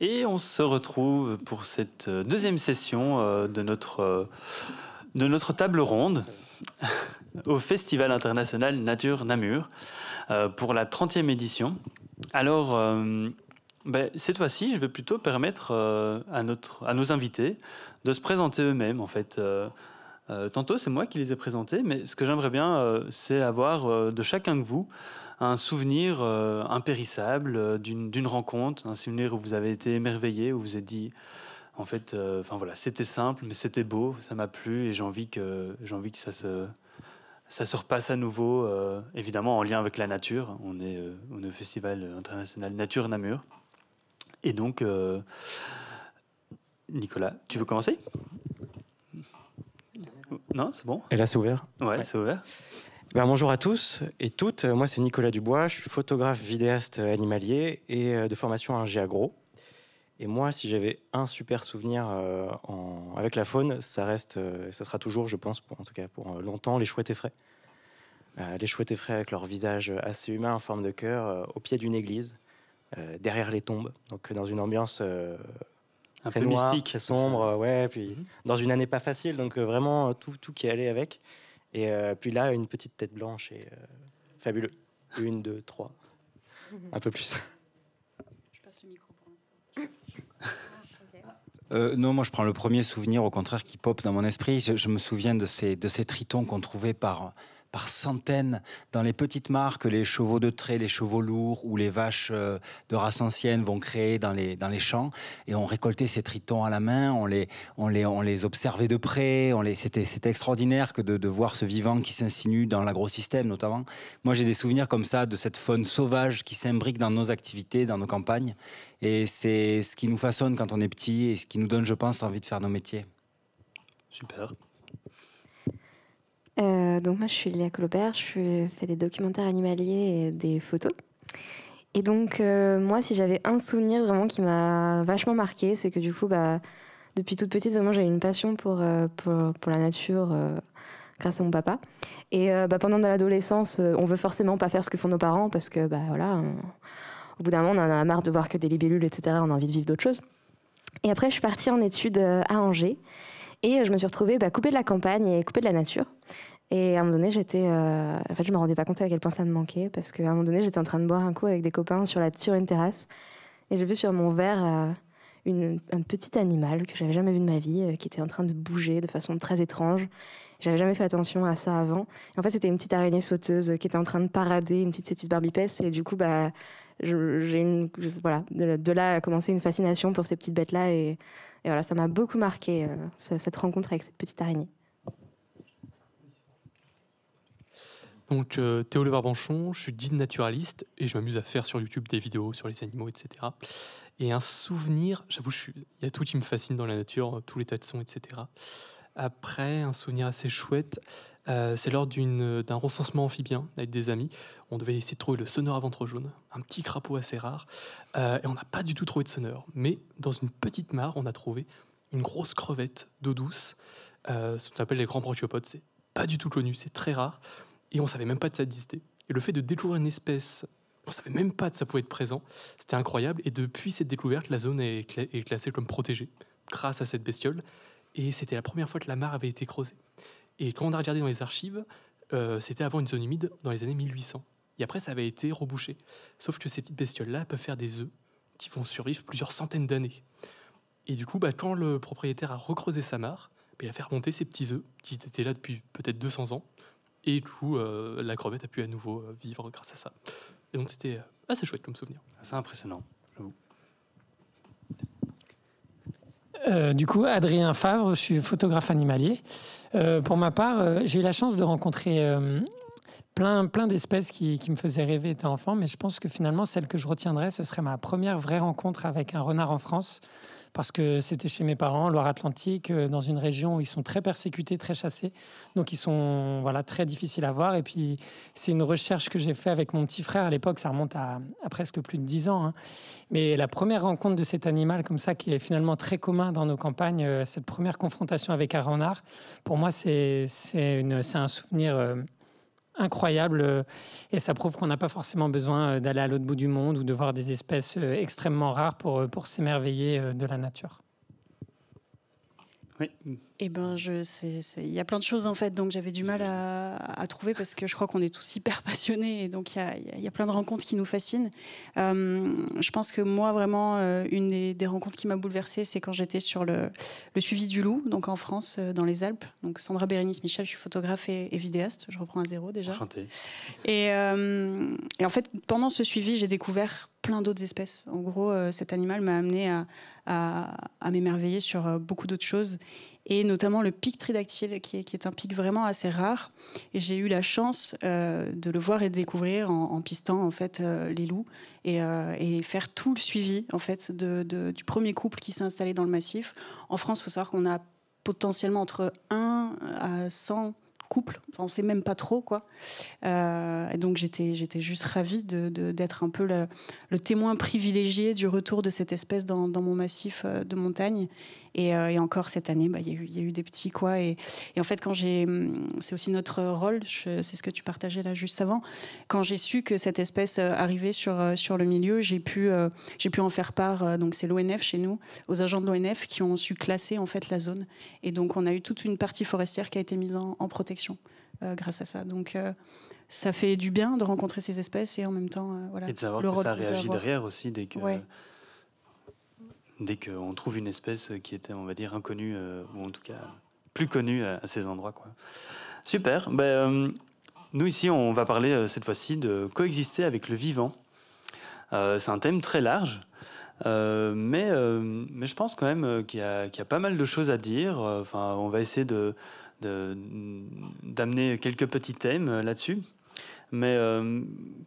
Et on se retrouve pour cette euh, deuxième session euh, de notre, euh, de notre table ronde au Festival international Nature Namur pour la 30e édition. Alors, ben, cette fois-ci, je vais plutôt permettre à, notre, à nos invités de se présenter eux-mêmes, en fait. Euh, tantôt, c'est moi qui les ai présentés, mais ce que j'aimerais bien, euh, c'est avoir euh, de chacun de vous un souvenir impérissable d'une rencontre, un souvenir où vous avez été émerveillé, où vous avez dit, en fait, enfin voilà, c'était simple, mais c'était beau, ça m'a plu, et j'ai envie que j'ai envie que ça se ça se repasse à nouveau, évidemment en lien avec la nature. On est, on est au Festival international Nature Namur, et donc. Nicolas, tu veux commencer non, c'est bon. Et là, c'est ouvert. Ouais, c'est ouvert. Ben, bonjour à tous et toutes. Euh, moi, c'est Nicolas Dubois. Je suis photographe, vidéaste euh, animalier et euh, de formation à un géagro. Et moi, si j'avais un super souvenir avec la faune, ça reste, ça sera toujours, je pense, en tout cas pour longtemps, les chouettes effraies. les chouettes effraies avec leur visage assez humain en forme de cœur, au pied d'une église, derrière les tombes, donc dans une ambiance un peu mystique, sombre, euh, ouais. Puis mhm. dans une année pas facile, donc euh, vraiment euh, tout, tout qui allait avec. Et puis là, une petite tête blanche et fabuleux. une, deux, trois, mhm. un peu plus. Je passe le micro pour ah, non, moi je prends le premier souvenir, au contraire, qui pop dans mon esprit. Je, je me souviens de ces, de ces tritons qu'on trouvait par, par centaines dans les petites marques, les chevaux de trait, les chevaux lourds ou les vaches euh, de race ancienne vont créer dans les, dans les champs. Et on récoltait ces tritons à la main, on les, on les, on les observait de près. On les, c'était, c'était extraordinaire que de, voir ce vivant qui s'insinue dans l'agro-système, notamment. Moi j'ai des souvenirs comme ça de cette faune sauvage qui s'imbrique dans nos activités, dans nos campagnes. Et c'est ce qui nous façonne quand on est petit et ce qui nous donne, je pense, envie de faire nos métiers. Super. Euh, donc moi, je suis Léa Colopère, je fais des documentaires animaliers et des photos. Et donc euh, moi, si j'avais un souvenir vraiment qui m'a vachement marqué, c'est que du coup, bah, depuis toute petite, vraiment, eu une passion pour, euh, pour, la nature grâce à mon papa. Et bah, pendant l'adolescence, on veut forcément pas faire ce que font nos parents parce que, bah voilà, au bout d'un moment, on en a marre de voir que des libellules, etc. On a envie de vivre d'autres choses. Et après, je suis partie en études à Angers. Et euh, je me suis retrouvée bah, coupée de la campagne et coupée de la nature. Et à un moment donné, j'étais. Euh, en fait, je me rendais pas compte à quel point ça me manquait, parce qu'à un moment donné, j'étais en train de boire un coup avec des copains sur, la... une terrasse, et j'ai vu sur mon verre euh, un petit animal que j'avais jamais vu de ma vie, qui était en train de bouger de façon très étrange. J'avais jamais fait attention à ça avant. en fait, c'était une petite araignée sauteuse qui était en train de parader une petite cétis barbipèce, et du coup, bah, j'ai une. Voilà, de là a commencé une fascination pour ces petites bêtes-là, et et voilà, ça m'a beaucoup marqué euh, cette rencontre avec cette petite araignée. Donc euh, Théo Le Barbanchon, je suis guide naturaliste et je m'amuse à faire sur YouTube des vidéos sur les animaux, etc. Et un souvenir, j'avoue, il y a tout qui me fascine dans la nature, tous les tas de sons, etc. Après, un souvenir assez chouette, euh, c'est lors d'un recensement amphibien avec des amis. On devait essayer de trouver le sonneur à ventre jaune, un petit crapaud assez rare. Euh, et on n'a pas du tout trouvé de sonneur. Mais dans une petite mare, on a trouvé une grosse crevette d'eau douce, euh, ce qu'on appelle les grands brachiopodes. C'est pas du tout connu, c'est très rare. Et on savait même pas de ça existait. Et le fait de découvrir une espèce on savait même pas que ça pouvait être présent. C'était incroyable. Et depuis cette découverte, la zone est classée comme protégée grâce à cette bestiole. Et c'était la première fois que la mare avait été creusée. Et quand on a regardé dans les archives, euh, c'était avant une zone humide dans les années 1800. Et après, ça avait été rebouché. Sauf que ces petites bestioles-là peuvent faire des œufs qui vont survivre plusieurs centaines d'années. Et du coup, bah, quand le propriétaire a recreusé sa mare, bah, il a fait remonter ses petits œufs qui étaient là depuis peut-être 200 ans. Et du coup, euh, la crevette a pu à nouveau euh, vivre grâce à ça. Et donc, c'était assez chouette comme souvenir. C'est impressionnant. Euh, du coup, Adrien Favre, je suis photographe animalier. Euh, pour ma part, euh, j'ai eu la chance de rencontrer plein, plein d'espèces qui, qui, me faisaient rêver étant enfant, mais je pense que finalement, celle que je retiendrai, ce serait ma première vraie rencontre avec un renard en France parce que c'était chez mes parents, Loire-Atlantique, euh, dans une région où ils sont très persécutés, très chassés. Donc ils sont voilà très difficiles à voir. Et puis c'est une recherche que j'ai fait avec mon petit frère à l'époque, ça remonte à, presque plus de dix ans. Hein. Mais la première rencontre de cet animal comme ça, qui est finalement très commun dans nos campagnes, euh, cette première confrontation avec un renard, pour moi c'est un souvenir... Euh, incroyable euh, et ça prouve qu'on n'a pas forcément besoin euh, d'aller à l'autre bout du monde ou de voir des espèces euh, extrêmement rares pour, s'émerveiller de la nature. Eh ben, je, il y a plein de choses en fait, donc j'avais du mal à, trouver parce que je crois qu'on est tous hyper passionnés et donc il y a, plein de rencontres qui nous fascinent. Euh, je pense que moi vraiment, euh, une des, rencontres qui m'a bouleversée, c'est quand j'étais sur le, suivi du loup, donc en France, euh, dans les Alpes. Donc Sandra Bérénice Michel, je suis photographe et, vidéaste. Je reprends à zéro déjà. et en fait, pendant ce suivi, j'ai découvert plein d'autres espèces. En gros, euh, cet animal m'a amené à, m'émerveiller sur euh, beaucoup d'autres choses et notamment le pic tridactyle, qui est, un pic vraiment assez rare. Et j'ai eu la chance euh, de le voir et de découvrir en, pistant en fait les loups et, faire tout le suivi en fait du premier couple qui s'est installé dans le massif. En France, il faut savoir qu'on a potentiellement entre 1 à 100 couple. on ne sait même pas trop, quoi. Euh, et donc, j'étais, juste ravie d'être un peu le, témoin privilégié du retour de cette espèce dans mon massif euh, de montagne euh, et, encore cette année, bah, il y, a eu des petits quoi. Et, en fait, quand j'ai, hum, c'est aussi notre rôle. C'est ce que tu partageais là juste avant. Quand j'ai su que cette espèce euh, arrivait sur euh, sur le milieu, j'ai pu j'ai pu en faire part. donc c'est l'ONF chez nous, aux agents de l'ONF qui ont su classer en fait la zone. Et donc on a eu toute une partie forestière qui a été mise en, protection grâce à ça. Donc ça fait du bien de rencontrer ces espèces et en même temps, voilà. Et de savoir que ça réagit derrière aussi dès que dès qu'on trouve une espèce qui était, on va dire, inconnue, euh, ou en tout cas plus connue à, ces endroits. Quoi. Super. Ben, euh, nous, ici, on va parler euh, cette fois-ci de coexister avec le vivant. C'est un thème très large. mais, mais je pense quand même qu'il y, a pas mal de choses à dire. Enfin, on va essayer de, d'amener quelques petits thèmes là-dessus. Mais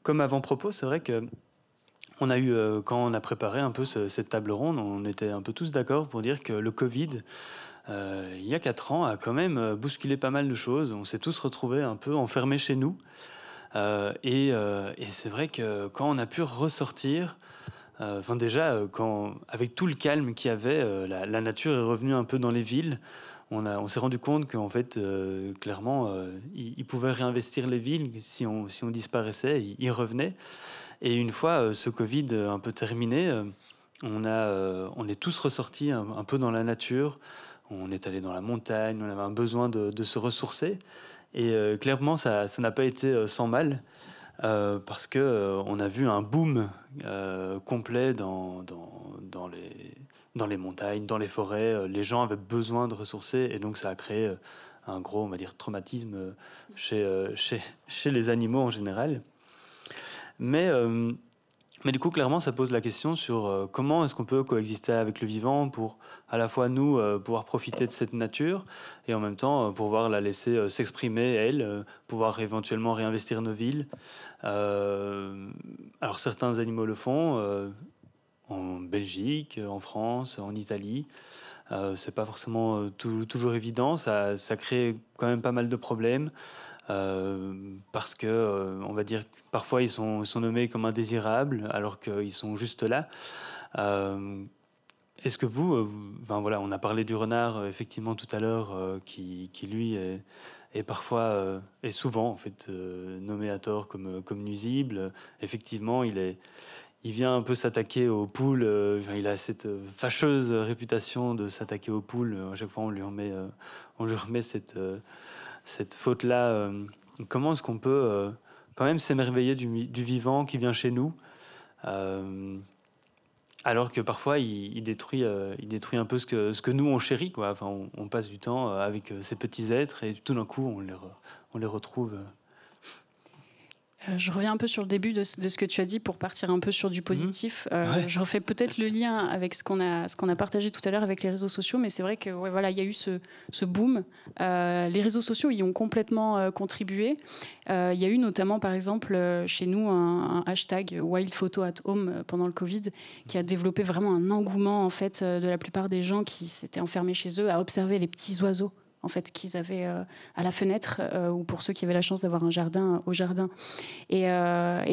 comme avant-propos, c'est vrai que on a eu, euh, quand on a préparé un peu cette table ronde, on était un peu tous d'accord pour dire que le Covid, euh, il y a quatre ans, a quand même euh, bousculé pas mal de choses. On s'est tous retrouvés un peu enfermés chez nous. et, c'est vrai que quand on a pu ressortir, Enfin déjà, quand, avec tout le calme qu'il y avait, la, nature est revenue un peu dans les villes. On, s'est rendu compte qu'en fait, clairement, il ils, pouvaient réinvestir les villes. Si on, disparaissait, il ils revenaient. Et une fois euh, ce Covid euh, un peu terminé, euh, on, a, on est tous ressortis un, peu dans la nature. On est allé dans la montagne, on avait un besoin de, se ressourcer. Et clairement, ça, n'a pas été sans mal. parce que on a vu un boom complet dans, dans, dans, les, dans les montagnes, dans les forêts. les gens avaient besoin de ressourcer et donc ça a créé un gros, on va dire, traumatisme chez, chez, chez, les animaux en général. Mais, euh, mais du coup, clairement, ça pose la question sur euh, comment est-ce qu'on peut coexister avec le vivant pour à la fois nous euh, pouvoir profiter de cette nature et en même temps pouvoir la laisser s'exprimer, elle, pouvoir éventuellement réinvestir nos villes. alors certains animaux le font en Belgique, en France, en Italie. c'est pas forcément toujours évident, ça, ça, crée quand même pas mal de problèmes. Euh, parce que, euh, on va dire, parfois ils sont, sont nommés comme indésirables alors qu'ils sont juste là. Euh, est-ce que vous, voilà, on a parlé du renard effectivement tout à l'heure, qui, qui, lui est, parfois est souvent en fait nommé à tort comme, comme nuisible. Effectivement, il est, il vient un peu s'attaquer aux poules. il a cette fâcheuse réputation de s'attaquer aux poules. À chaque fois, on lui on lui remet cette cette faute-là. Euh, comment est-ce qu'on peut euh, quand même s'émerveiller du, vivant qui vient chez nous, euh, alors que parfois il, détruit, un peu ce que, ce nous on chérit. on, passe du temps avec ces petits êtres et tout d'un coup on les retrouve. Euh, je reviens un peu sur le début de, ce que tu as dit pour partir un peu sur du mhm. positif. Euh, je refais peut-être le lien avec ce qu'on a, partagé tout à l'heure avec les réseaux sociaux, mais c'est vrai que voilà, il y a eu ce, boom. Euh, les réseaux sociaux y ont complètement contribué. Il y a eu notamment, par exemple, chez nous, un, hashtag Wild Photo at Home pendant le Covid qui a développé vraiment un engouement en fait de la plupart des gens qui s'étaient enfermés chez eux à observer les petits oiseaux en fait qu'ils avaient euh, à la fenêtre euh, ou pour ceux qui avaient la chance d'avoir un jardin euh, au jardin. Et,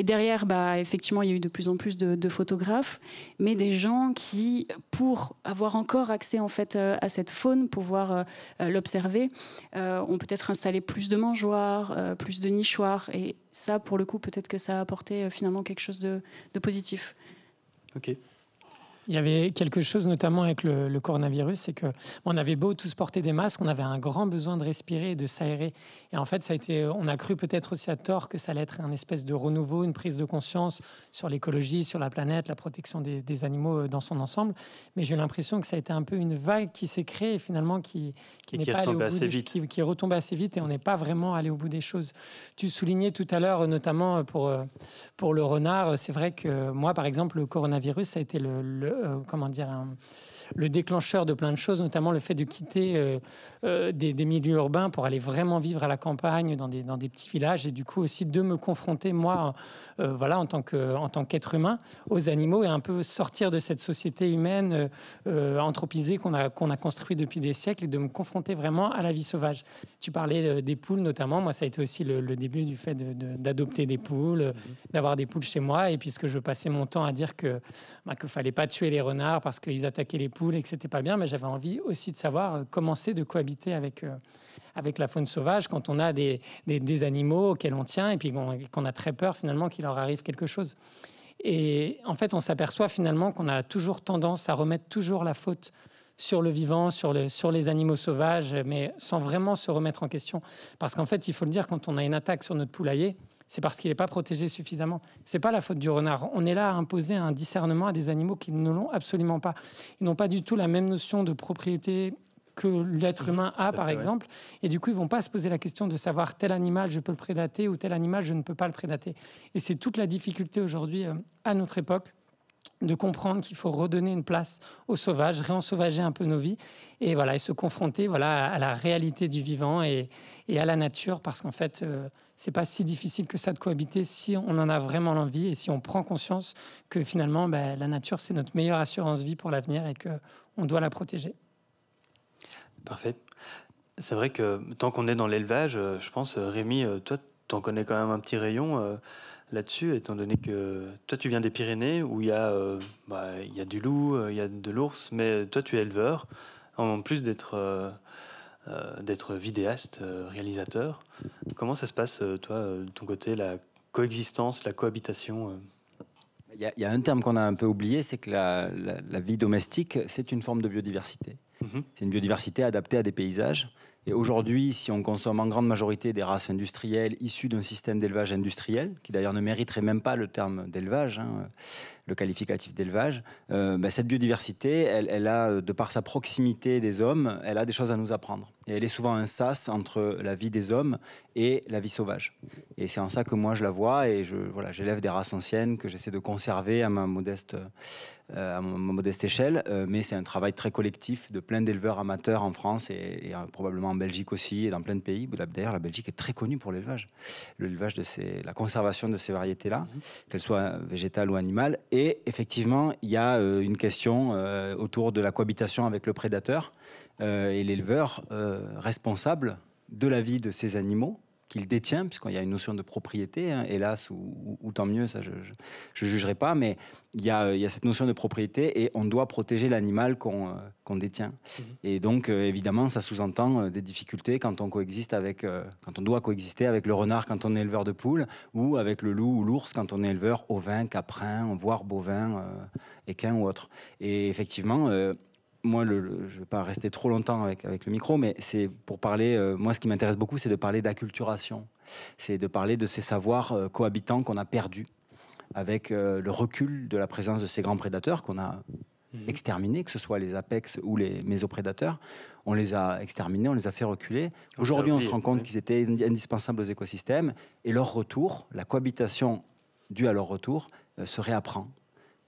derrière, bah, effectivement, il y a eu de plus en plus de, photographes, mais des gens qui, pour avoir encore accès en fait à cette faune, pouvoir l'observer, ont peut-être installé plus de mangeoires, plus de nichoirs, et ça, pour le coup, peut-être que ça a apporté finalement quelque chose de, de positif. Ok. Il y avait quelque chose notamment avec le, coronavirus, c'est que on avait beau tous porter des masques, on avait un grand besoin de respirer de s'aérer. Et en fait, ça a été, on a cru peut-être aussi à tort que ça allait être un espèce de renouveau, une prise de conscience sur l'écologie, sur la planète, la protection des, animaux euh, dans son ensemble. Mais j'ai l'impression que ça a été un peu une vague qui s'est créée finalement qui, qui, est retombée assez vite. Qui, assez vite et on n'est pas vraiment allé au bout des choses. Tu soulignais tout à l'heure, euh, notamment euh, pour, pour le renard, c'est vrai que moi, par exemple, le coronavirus, ça a été le euh, comment dire, un, le déclencheur de plein de choses, notamment le fait de quitter euh, euh, des, milieux urbains pour aller vraiment vivre à la campagne, dans des, dans des petits villages, et du coup aussi de me confronter, moi, euh, voilà, en tant qu'être humain, aux animaux, et un peu sortir de cette société humaine anthropisée qu'on a, qu'on a construite depuis des siècles, et de me confronter vraiment à la vie sauvage. Tu parlais des poules, notamment, moi, ça a été aussi le, début du fait d'adopter des poules, mm-hmm. d'avoir des poules chez moi, et puisque je passais mon temps à dire que bah, qu'il ne fallait pas tuer les renards parce qu'ils attaquaient les poules, et que c'était pas bien, mais j'avais envie aussi de savoir euh, comment c'est de cohabiter avec, euh, avec la faune sauvage quand on a des, animaux auxquels on tient et puis qu'on a très peur finalement qu'il leur arrive quelque chose. Et en fait, on s'aperçoit finalement qu'on a toujours tendance à remettre toujours la faute sur le vivant, sur, le, sur les animaux sauvages, mais sans vraiment se remettre en question. Parce qu'en fait, il faut le dire, quand on a une attaque sur notre poulailler, c'est parce qu'il n'est pas protégé suffisamment. Ce n'est pas la faute du renard. On est là à imposer un discernement à des animaux qui ne l'ont absolument pas. Ils n'ont pas du tout la même notion de propriété que l'être humain a, par exemple. Et du coup, ils vont pas se poser la question de savoir tel animal, je peux le prédater, ou tel animal, je ne peux pas le prédater. Et c'est toute la difficulté aujourd'hui euh, à notre époque de comprendre qu'il faut redonner une place aux sauvages, réensauvager un peu nos vies et voilà et se confronter voilà à la réalité du vivant et, à la nature parce qu'en fait euh, c'est pas si difficile que ça de cohabiter si on en a vraiment l'envie et si on prend conscience que finalement ben, la nature c'est notre meilleure assurance vie pour l'avenir et que on doit la protéger. Parfait. C'est vrai que tant qu'on est dans l'élevage, euh, je pense euh, Rémi, toi en connais quand même un petit rayon là-dessus, étant donné que toi, tu viens des Pyrénées, où il y, a, euh, bah, y a du loup, euh, il y a de l'ours, mais toi, tu es éleveur, en plus d'être euh, vidéaste, réalisateur. Comment ça se passe, toi, de ton côté, la coexistence, la cohabitation il y, a un terme qu'on a un peu oublié, c'est que la, la, vie domestique, c'est une forme de biodiversité. Mm-hmm. C'est une biodiversité adaptée à des paysages. Et aujourd'hui, si on consomme en grande majorité des races industrielles issues d'un système d'élevage industriel, qui d'ailleurs ne mériterait même pas le terme d'élevage, hein, le qualificatif d'élevage, euh, bah, cette biodiversité, elle, a, euh, de par sa proximité des hommes, elle a des choses à nous apprendre. Et elle est souvent un sas entre la vie des hommes et la vie sauvage. Et c'est en ça que moi je la vois et je, voilà, j'élève des races anciennes que j'essaie de conserver à ma modeste, euh, à ma modeste échelle. mais c'est un travail très collectif de plein d'éleveurs amateurs en France et, probablement en Belgique aussi et dans plein de pays. D'ailleurs, la Belgique est très connue pour l'élevage, l'élevage de ces, la conservation de ces variétés-là, mmh qu'elles soient végétales ou animales. Et et effectivement, il y a euh, une question euh, autour de la cohabitation avec le prédateur euh, et l'éleveur responsable de la vie de ces animaux qu'il détient, puisqu'il y a une notion de propriété, hein, hélas, ou, tant mieux, ça je ne jugerai pas, mais il y, a, cette notion de propriété et on doit protéger l'animal qu'on euh, détient. Mhm. Et donc, euh, évidemment, ça sous-entend euh, des difficultés quand on coexiste avec, quand on doit coexister avec le renard quand on est éleveur de poules, ou avec le loup ou l'ours quand on est éleveur ovin, caprin, voire bovin, équin ou autre. Et effectivement, moi, je ne vais pas rester trop longtemps avec, le micro, mais c'est pour parler, euh, moi ce qui m'intéresse beaucoup, c'est de parler d'acculturation, c'est de parler de ces savoirs euh, cohabitants qu'on a perdus avec euh, le recul de la présence de ces grands prédateurs qu'on a mhm. exterminés, que ce soit les apex ou les mésoprédateurs. On les a exterminés, on les a fait reculer. Aujourd'hui, on se rend compte qu'ils étaient indispensables aux écosystèmes et leur retour, la cohabitation due à leur retour, se réapprend.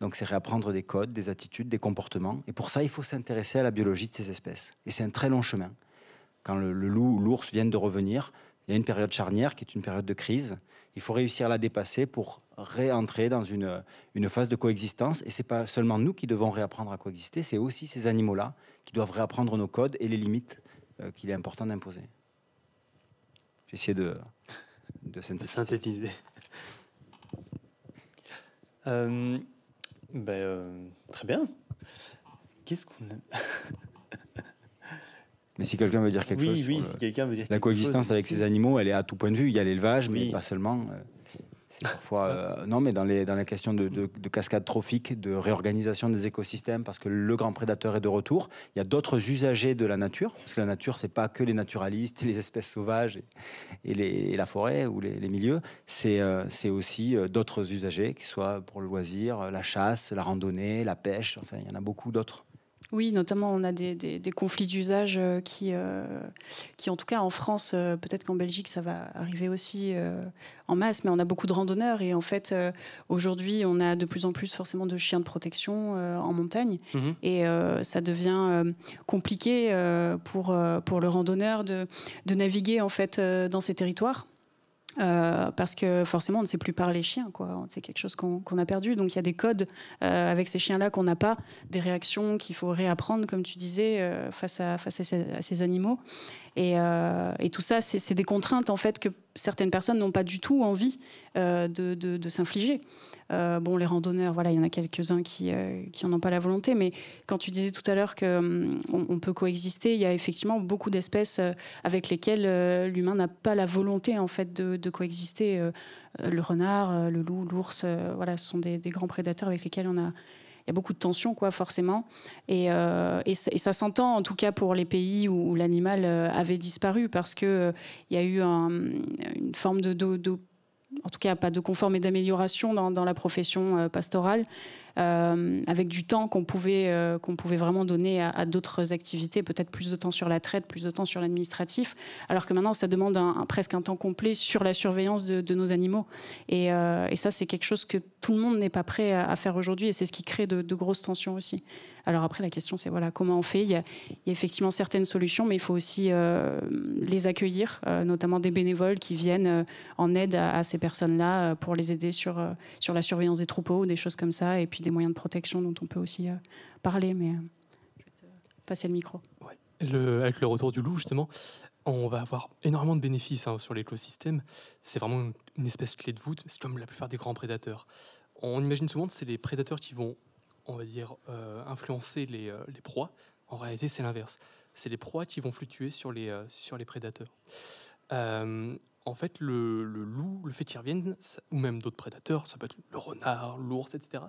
Donc c'est réapprendre des codes, des attitudes, des comportements. Et pour ça, il faut s'intéresser à la biologie de ces espèces. Et c'est un très long chemin. Quand le, loup ou l'ours viennent de revenir, il y a une période charnière qui est une période de crise. Il faut réussir à la dépasser pour réentrer dans une, une phase de coexistence. Et ce n'est pas seulement nous qui devons réapprendre à coexister, c'est aussi ces animaux-là qui doivent réapprendre nos codes et les limites euh, qu'il est important d'imposer. J'essaie de, de synthétiser. De synthétiser. euh... Ben, euh, très bien. Qu'est-ce qu'on Mais si quelqu'un veut dire quelque chose, oui, oui, si quelqu'un veut dire la coexistence avec ces animaux, elle est à tout point de vue. Il y a l'élevage, mais pas seulement. Euh, c'est parfois. Euh, non, mais dans, les, dans la question de, cascade trophique, de réorganisation des écosystèmes, parce que le grand prédateur est de retour. Il y a d'autres usagers de la nature, parce que la nature, c'est pas que les naturalistes, les espèces sauvages et, la forêt ou les, milieux. C'est euh, aussi euh, d'autres usagers, qui soient pour le loisir, la chasse, la randonnée, la pêche. Enfin, il y en a beaucoup d'autres. Oui, notamment on a des, conflits d'usage euh, qui, euh, qui, en tout cas en France, euh, peut-être qu'en Belgique ça va arriver aussi en masse, mais on a beaucoup de randonneurs et en fait aujourd'hui on a de plus en plus forcément de chiens de protection en montagne mhm. et ça devient compliqué pour, pour le randonneur de, de naviguer en fait dans ces territoires. Euh, parce que forcément, on ne sait plus parler chien, quoi. C'est quelque chose qu'on a perdu. Donc, il y a des codes euh, avec ces chiens-là qu'on n'a pas, des réactions qu'il faut réapprendre, comme tu disais, euh, face, à, ces, animaux. Et, tout ça, c'est des contraintes en fait que certaines personnes n'ont pas du tout envie de s'infliger. Euh, bon, les randonneurs, voilà, il y en a quelques-uns qui, n'en euh, ont pas la volonté, mais quand tu disais tout à l'heure qu'on hum, on peut coexister, il y a effectivement beaucoup d'espèces euh, avec lesquelles l'humain n'a pas la volonté en fait de, coexister. le renard, le loup, l'ours, voilà, ce sont des, grands prédateurs avec lesquels on a il y a beaucoup de tensions, quoi, forcément. Et, ça, s'entend, en tout cas, pour les pays où, l'animal avait disparu, parce qu'il y a eu une forme de, de, de en tout cas pas de conformité et d'amélioration dans, la profession euh, pastorale. Euh, avec du temps qu'on pouvait, euh, qu'on pouvait vraiment donner à, d'autres activités, peut-être plus de temps sur la traite, plus de temps sur l'administratif, alors que maintenant ça demande un, presque un temps complet sur la surveillance de, nos animaux. Euh, et, ça, c'est quelque chose que tout le monde n'est pas prêt à, faire aujourd'hui et c'est ce qui crée de, grosses tensions aussi. Alors après, la question, c'est voilà, comment on fait il y, a, effectivement certaines solutions, mais il faut aussi les accueillir, notamment des bénévoles qui viennent en aide à, ces personnes-là pour les aider sur, sur la surveillance des troupeaux, des choses comme ça, et puis des moyens de protection dont on peut aussi euh, parler, mais euh, je vais te passer le micro. Le, avec le retour du loup, justement, on va avoir énormément de bénéfices hein, sur l'écosystème. C'est vraiment une espèce clé de voûte. C'est comme la plupart des grands prédateurs. On imagine souvent que c'est les prédateurs qui vont, on va dire, euh, influencer les, proies. En réalité, c'est l'inverse. C'est les proies qui vont fluctuer sur les, sur les prédateurs en fait, le, loup, le fait qu'il revienne, ou même d'autres prédateurs, ça peut être le renard, l'ours, etc.,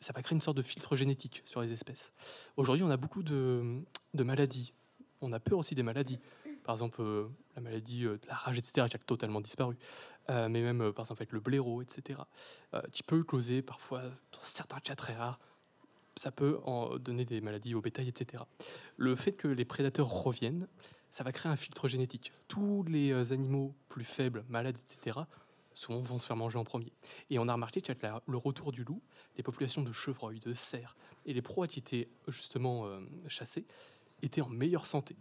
ça, va créer une sorte de filtre génétique sur les espèces. Aujourd'hui, on a beaucoup de, maladies. On a peur aussi des maladies. Par exemple, euh, la maladie euh, de la rage, etc., qui a totalement disparu. Euh, mais même, par exemple, fait, le blaireau, etc., qui peut causer parfois, dans certains cas très rares, ça peut en donner des maladies au bétail, etc. Le fait que les prédateurs reviennent, ça va créer un filtre génétique. Tous les euh, animaux plus faibles, malades, etc., souvent vont se faire manger en premier. Et on a remarqué qu'avec le retour du loup, les populations de chevreuils, de cerfs et les proies qui étaient justement euh, chassées étaient en meilleure santé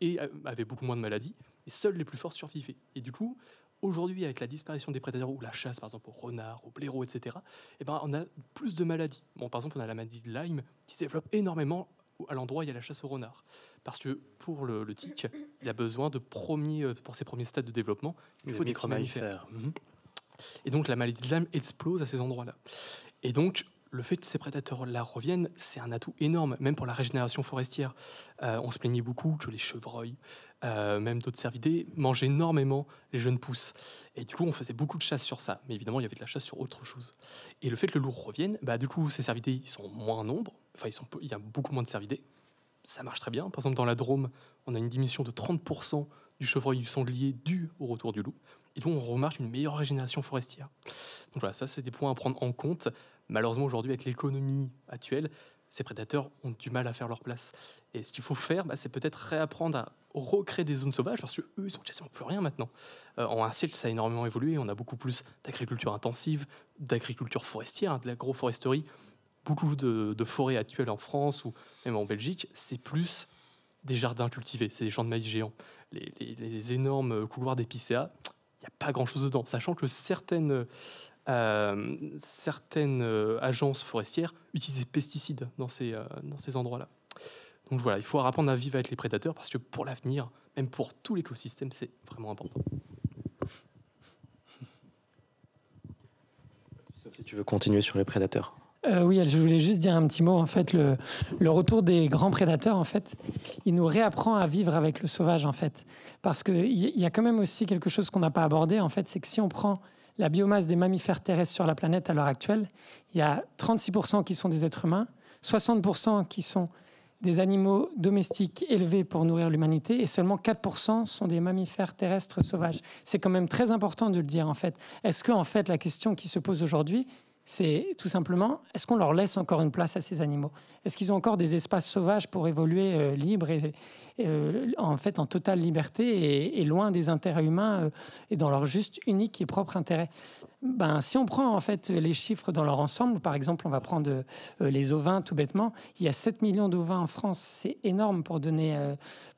et euh, avaient beaucoup moins de maladies, et seuls les plus forts survivaient. Et du coup, aujourd'hui, avec la disparition des prédateurs ou la chasse, par exemple, aux renards, aux blaireaux, etc., eh ben, on a plus de maladies. Bon, par exemple, on a la maladie de Lyme qui se développe énormément à l'endroit il y a la chasse au renard. Parce que pour le, tic, il a besoin de premiers, euh, pour ses premiers stades de développement, il faut des mammifères. Mhm. Et donc la maladie de l'âme explose à ces endroits-là. Et donc le fait que ces prédateurs-là reviennent, c'est un atout énorme, même pour la régénération forestière. Euh, on se plaignait beaucoup que les chevreuils, euh, même d'autres cervidés, mangent énormément les jeunes pousses. Et du coup, on faisait beaucoup de chasse sur ça. Mais évidemment, il y avait de la chasse sur autre chose. Et le fait que le loup revienne, bah, du coup, ces cervidés, ils sont moins nombreux il y a beaucoup moins de cervidés. Ça marche très bien. Par exemple, dans la Drôme, on a une diminution de 30% du chevreuil du sanglier dû au retour du loup. Et donc, on remarque une meilleure régénération forestière. Donc voilà, ça, c'est des points à prendre en compte. Malheureusement, aujourd'hui, avec l'économie actuelle, ces prédateurs ont du mal à faire leur place. Et ce qu'il faut faire, bah, c'est peut-être réapprendre à recréer des zones sauvages, parce qu'eux, ils sont quasiment plus rien maintenant. Euh, en un siècle, ça a énormément évolué. On a beaucoup plus d'agriculture intensive, d'agriculture forestière, hein, de l'agroforesterie beaucoup de, forêts actuelles en France ou même en Belgique, c'est plus des jardins cultivés, c'est des champs de maïs géants. Les, énormes couloirs d'épicéa, il n'y a pas grand-chose dedans, sachant que certaines, euh, certaines euh, agences forestières utilisent des pesticides dans ces, euh, ces endroits-là. Donc voilà, il faut apprendre à vivre avec les prédateurs parce que pour l'avenir, même pour tout l'écosystème, c'est vraiment important. si tu veux continuer sur les prédateurs. Euh, oui, je voulais juste dire un petit mot. En fait, le, retour des grands prédateurs, en fait, il nous réapprend à vivre avec le sauvage, en fait. Parce qu'il y, a quand même aussi quelque chose qu'on n'a pas abordé, en fait, c'est que si on prend la biomasse des mammifères terrestres sur la planète à l'heure actuelle, il y a 36% qui sont des êtres humains, 60% qui sont des animaux domestiques élevés pour nourrir l'humanité et seulement 4% sont des mammifères terrestres sauvages. C'est quand même très important de le dire en fait. Est-ce que en fait la question qui se pose aujourd'hui, c'est tout simplement, est-ce qu'on leur laisse encore une place à ces animaux Est-ce qu'ils ont encore des espaces sauvages pour évoluer libre euh, libres et, euh, en fait en totale liberté et, loin des intérêts humains euh, et dans leur juste, unique et propre intérêt. Ben, si on prend en fait les chiffres dans leur ensemble, par exemple, on va prendre euh, les ovins tout bêtement. Il y a 7 millions d'ovins en France, c'est énorme pour donner,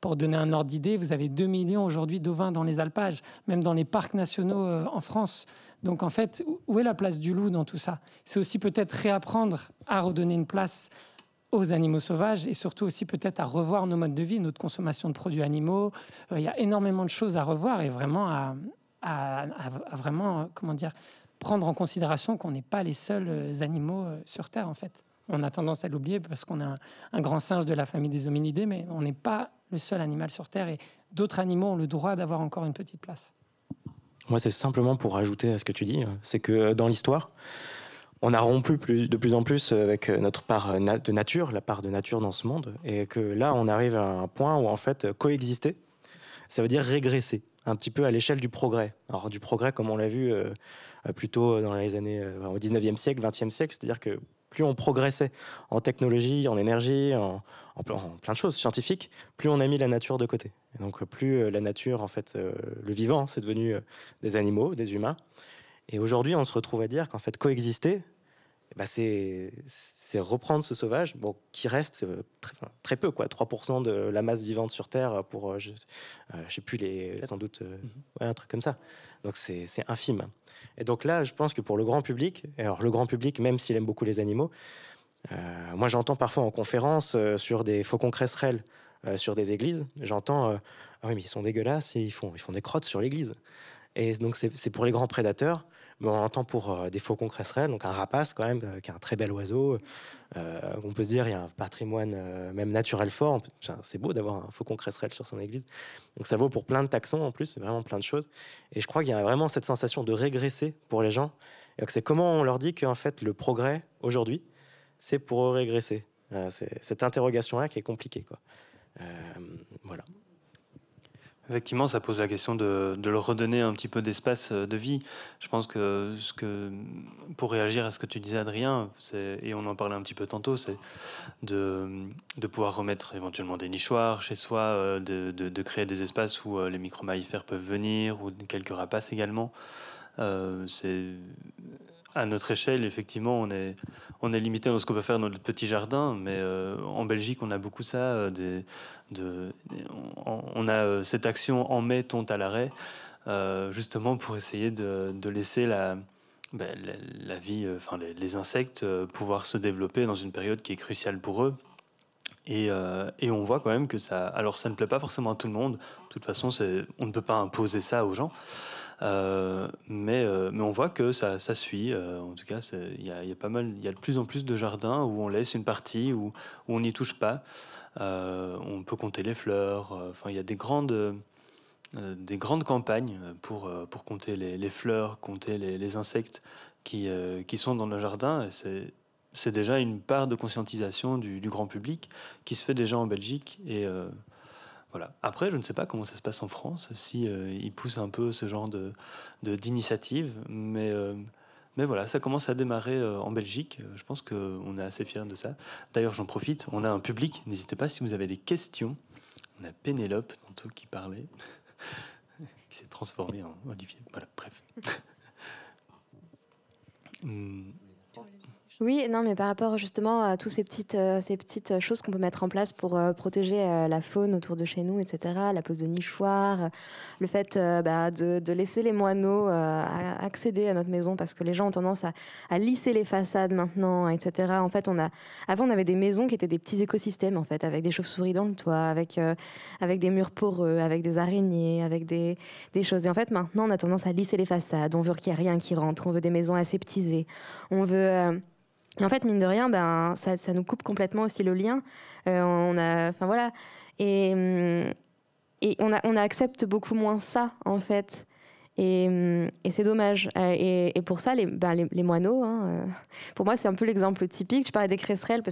pour donner un ordre d'idée. Vous avez 2 millions aujourd'hui d'ovins dans les alpages, même dans les parcs nationaux en France. Donc en fait, où est la place du loup dans tout ça C'est aussi peut-être réapprendre à redonner une place aux animaux sauvages et surtout aussi peut-être à revoir nos modes de vie, notre consommation de produits animaux. Euh, il y a énormément de choses à revoir et vraiment à, vraiment comment dire prendre en considération qu'on n'est pas les seuls euh, animaux euh, sur Terre en fait. On a tendance à l'oublier parce qu'on a un, un, grand singe de la famille des hominidés, mais on n'est pas le seul animal sur Terre et d'autres animaux ont le droit d'avoir encore une petite place. Moi, c'est simplement pour ajouter à ce que tu dis, c'est que dans l'histoire, on a rompu de plus en plus avec euh, notre part euh, de nature, la part de nature dans ce monde, et que là, on arrive à un point où, en fait, coexister, ça veut dire régresser un petit peu à l'échelle du progrès. Alors du progrès, comme on l'a vu euh, plutôt dans les années au 19e siècle, 20e siècle, c'est-à-dire que plus on progressait en technologie, en énergie, en, plein de choses scientifiques, plus on a mis la nature de côté. Et donc plus la nature, en fait, le vivant, c'est devenu des animaux, des humains, et aujourd'hui, on se retrouve à dire qu'en fait, coexister, eh ben, c'est reprendre ce sauvage, bon, qui reste euh, très, peu, quoi, 3% de la masse vivante sur Terre euh, pour, euh, je, ne sais plus, les, sans doute, mhm. un truc comme ça. Donc c'est infime. Et donc là, je pense que pour le grand public, alors le grand public, même s'il aime beaucoup les animaux, moi j'entends parfois en conférence sur des faucons cresserelles, sur des églises, j'entends, ah oui, mais ils sont dégueulasses ils font, ils font des crottes sur l'église. Et donc c'est pour les grands prédateurs mais on entend pour euh, des faucons cresserelles, donc un rapace quand même, euh, qui est un très bel oiseau. Euh, on peut se dire, il y a un patrimoine même naturel fort. C'est beau d'avoir un faucon cresserelle sur son église. Donc ça vaut pour plein de taxons en plus, vraiment plein de choses. Et je crois qu'il y a vraiment cette sensation de régresser pour les gens. C'est comment on leur dit qu'en fait le progrès aujourd'hui, c'est pour régresser. c'est cette interrogation-là qui est compliquée. Quoi. voilà. Effectivement, ça pose la question de, de, leur redonner un petit peu d'espace euh, de vie. Je pense que, ce que pour réagir à ce que tu disais, Adrien, et on en parlait un petit peu tantôt, c'est de, de, pouvoir remettre éventuellement des nichoirs chez soi, euh, de, de créer des espaces où euh, les micro-maïfères peuvent venir, ou quelques rapaces également. c'est à notre échelle, effectivement, on est, on est limité dans ce qu'on peut faire dans notre petit jardin, mais euh, en Belgique, on a beaucoup ça. Euh, des, on, a euh, cette action en mai, tonte à l'arrêt, justement pour essayer de, laisser ben, la, la, vie, enfin les, insectes, pouvoir se développer dans une période qui est cruciale pour eux. Et, et, on voit quand même que ça. Alors, ça ne plaît pas forcément à tout le monde. De toute façon, on ne peut pas imposer ça aux gens. Euh, mais, euh, mais on voit que ça, ça suit. Euh, en tout cas, il y a, pas mal, il y a de plus en plus de jardins où on laisse une partie où, on n'y touche pas. on peut compter les fleurs. Enfin, il y a des grandes, des grandes campagnes pour, pour compter les, fleurs, compter les, insectes qui, qui sont dans le jardin C'est c'est déjà une part de conscientisation du, du, grand public qui se fait déjà en Belgique et après, je ne sais pas comment ça se passe en France, si euh, poussent un peu ce genre de, d'initiative, mais, euh, mais voilà, ça commence à démarrer euh, en Belgique. Je pense qu'on est assez fiers de ça. D'ailleurs, j'en profite, on a un public. N'hésitez pas si vous avez des questions. On a Pénélope, tantôt, qui parlait, qui s'est transformée en Olivier. Voilà, bref. Hmm. Oui, non, mais par rapport justement à toutes ces petites, euh, ces petites choses qu'on peut mettre en place pour euh, protéger euh, la faune autour de chez nous, etc., la pose de nichoirs, le fait bah, de, laisser les moineaux accéder à notre maison parce que les gens ont tendance à, lisser les façades maintenant, etc. En fait, on a, avant, on avait des maisons qui étaient des petits écosystèmes, en fait, avec des chauves-souris dans le toit, avec, avec des murs poreux, avec des araignées, avec des, des choses. Et en fait, maintenant, on a tendance à lisser les façades. On veut qu'il n'y ait rien qui rentre. On veut des maisons aseptisées. On veut en fait, mine de rien, ben, ça, ça nous coupe complètement aussi le lien. Euh, on a, enfin voilà, et, mm, et on, a, on accepte beaucoup moins ça en fait. Et, mm, et c'est dommage. Euh, et, et, pour ça, les, ben, les, moineaux, hein, euh, pour moi, c'est un peu l'exemple typique. Je parlais des cresserelles.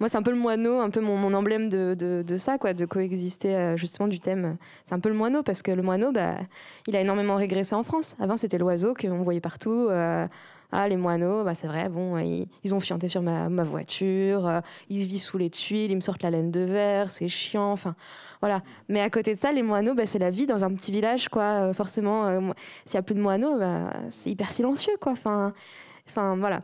Moi, c'est un peu le moineau, un peu mon, mon emblème de, de, ça, quoi, de coexister justement du thème. C'est un peu le moineau, parce que le moineau, ben, il a énormément régressé en France. Avant, c'était l'oiseau qu'on voyait partout. Ah, les moineaux, bah, c'est vrai, bon, euh, ils, ont fianté sur ma, voiture, euh, ils vivent sous les tuiles, ils me sortent la laine de verre, c'est chiant, enfin, voilà. Mais à côté de ça, les moineaux, bah, c'est la vie dans un petit village, quoi. Euh, forcément, s'il n'y a plus de moineaux, bah, c'est hyper silencieux, quoi. Enfin, enfin voilà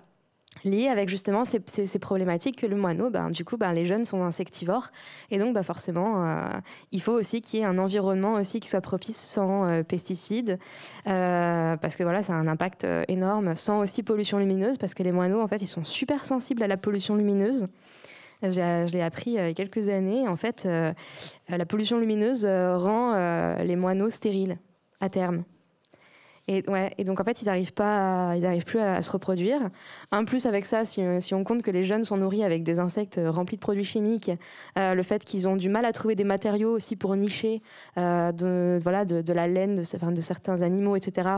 lié avec justement ces, problématiques que le moineau, ben, du coup, ben, les jeunes sont insectivores. Et donc, ben, forcément, euh, il faut aussi qu'il y ait un environnement aussi qui soit propice sans euh, pesticides, euh, parce que voilà, ça a un impact énorme, sans aussi pollution lumineuse, parce que les moineaux, en fait, ils sont super sensibles à la pollution lumineuse. Je l'ai appris il y a quelques années. En fait, la pollution lumineuse rend les moineaux stériles à terme. Et, ouais, et donc en fait, ils n'arrivent pas, ils plus à, se reproduire. En plus, avec ça, euh, si, on compte que les jeunes sont nourris avec des insectes euh, remplis de produits chimiques, euh, le fait qu'ils ont du mal à trouver des matériaux aussi pour nicher de, voilà, de, la laine de, de certains animaux, etc.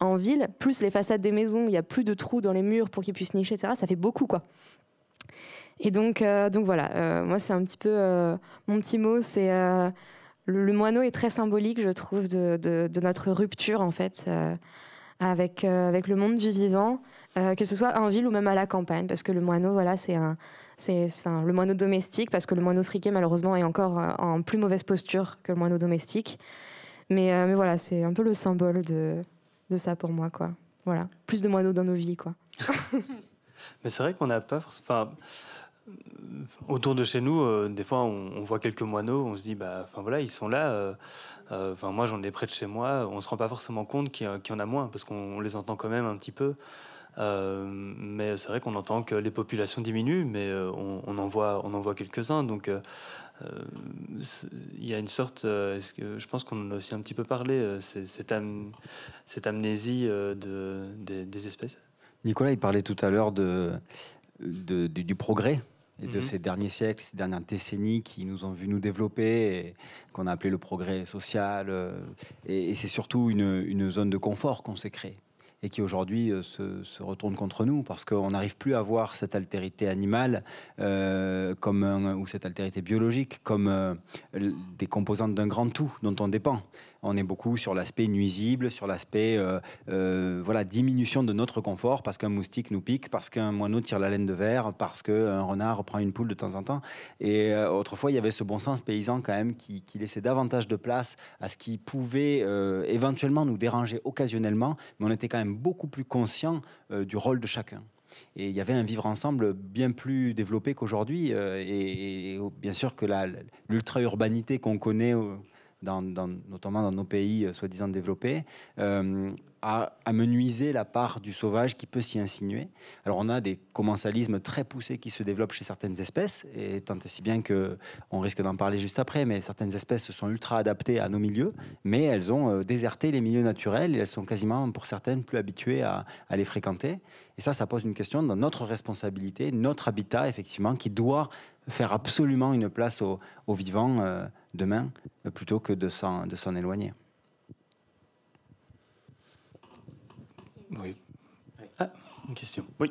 en ville, plus les façades des maisons, il n'y a plus de trous dans les murs pour qu'ils puissent nicher, etc. Ça fait beaucoup, quoi. Et donc, donc voilà, moi c'est un petit peu mon petit mot, c'est le, moineau est très symbolique, je trouve, de, notre rupture en fait euh, avec, euh, avec le monde du vivant, euh, que ce soit en ville ou même à la campagne, parce que le moineau, voilà, c'est un, c'est, le moineau domestique, parce que le moineau friqué malheureusement est encore en plus mauvaise posture que le moineau domestique. Mais, mais voilà, c'est un peu le symbole de, ça pour moi, quoi. Voilà, plus de moineaux dans nos vies, quoi. mais c'est vrai qu'on a pas, autour de chez nous, euh, des fois, on, voit quelques moineaux, on se dit, bah, enfin voilà, ils sont là. Euh, euh, enfin, moi, j'en ai près de chez moi. On se rend pas forcément compte qu'il y, en a moins parce qu'on les entend quand même un petit peu. mais c'est vrai qu'on entend que les populations diminuent, mais on, en voit, on en voit quelques-uns. Donc, il y a une sorte, -ce que, je pense qu'on en a aussi un petit peu parlé, cette, cette, amnésie des, espèces. Nicolas, il parlait tout à l'heure de, du progrès et de mhm. ces derniers siècles, ces dernières décennies qui nous ont vu nous développer, qu'on a appelé le progrès social. Euh, et, c'est surtout une, zone de confort qu'on s'est créée et qui aujourd'hui euh, se, retourne contre nous parce qu'on n'arrive plus à voir cette altérité animale euh, comme ou cette altérité biologique comme des composantes d'un grand tout dont on dépend on est beaucoup sur l'aspect nuisible, sur l'aspect euh, euh, voilà, diminution de notre confort parce qu'un moustique nous pique, parce qu'un moineau tire la laine de verre, parce qu'un renard prend une poule de temps en temps. Et euh, autrefois, il y avait ce bon sens paysan quand même qui, laissait davantage de place à ce qui pouvait éventuellement nous déranger occasionnellement, mais on était quand même beaucoup plus conscient du rôle de chacun. Et il y avait un vivre ensemble bien plus développé qu'aujourd'hui. et, et, oh, bien sûr que l'ultra-urbanité qu'on connaît notamment dans nos pays euh, soi-disant développés, euh, à, menuiser la part du sauvage qui peut s'y insinuer. Alors on a des commensalismes très poussés qui se développent chez certaines espèces, et tant et si bien que on risque d'en parler juste après, mais certaines espèces se sont ultra adaptées à nos milieux, mais elles ont euh, déserté les milieux naturels et elles sont quasiment pour certaines plus habituées à, les fréquenter. Et ça, ça pose une question dans notre responsabilité, notre habitat effectivement, qui doit faire absolument une place aux vivants euh, demain, euh, plutôt que de s'en éloigner. Oui. Ah, une question. Oui.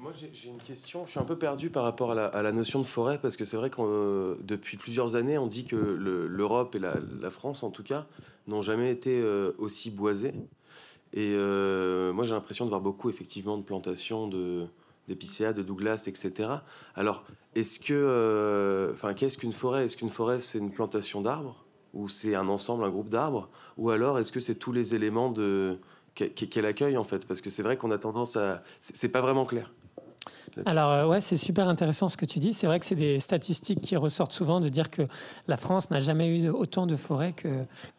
Moi, j'ai une question. Je suis un peu perdu par rapport à la, notion de forêt, parce que c'est vrai que euh, depuis plusieurs années, on dit que l'Europe et la, France, en tout cas, n'ont jamais été euh, aussi boisées. Et euh, moi, j'ai l'impression de voir beaucoup, effectivement, de plantations de d'épicéas, de Douglas, etc. Alors, est-ce que, enfin, qu'est-ce qu'une forêt Est-ce qu'une forêt, c'est une plantation d'arbres ou c'est un ensemble, un groupe d'arbres Ou alors est-ce que c'est tous les éléments de qu'elle accueille en fait Parce que c'est vrai qu'on a tendance à... C'est pas vraiment clair. Alors euh, ouais, c'est super intéressant ce que tu dis. C'est vrai que c'est des statistiques qui ressortent souvent de dire que la France n'a jamais eu autant de forêts que,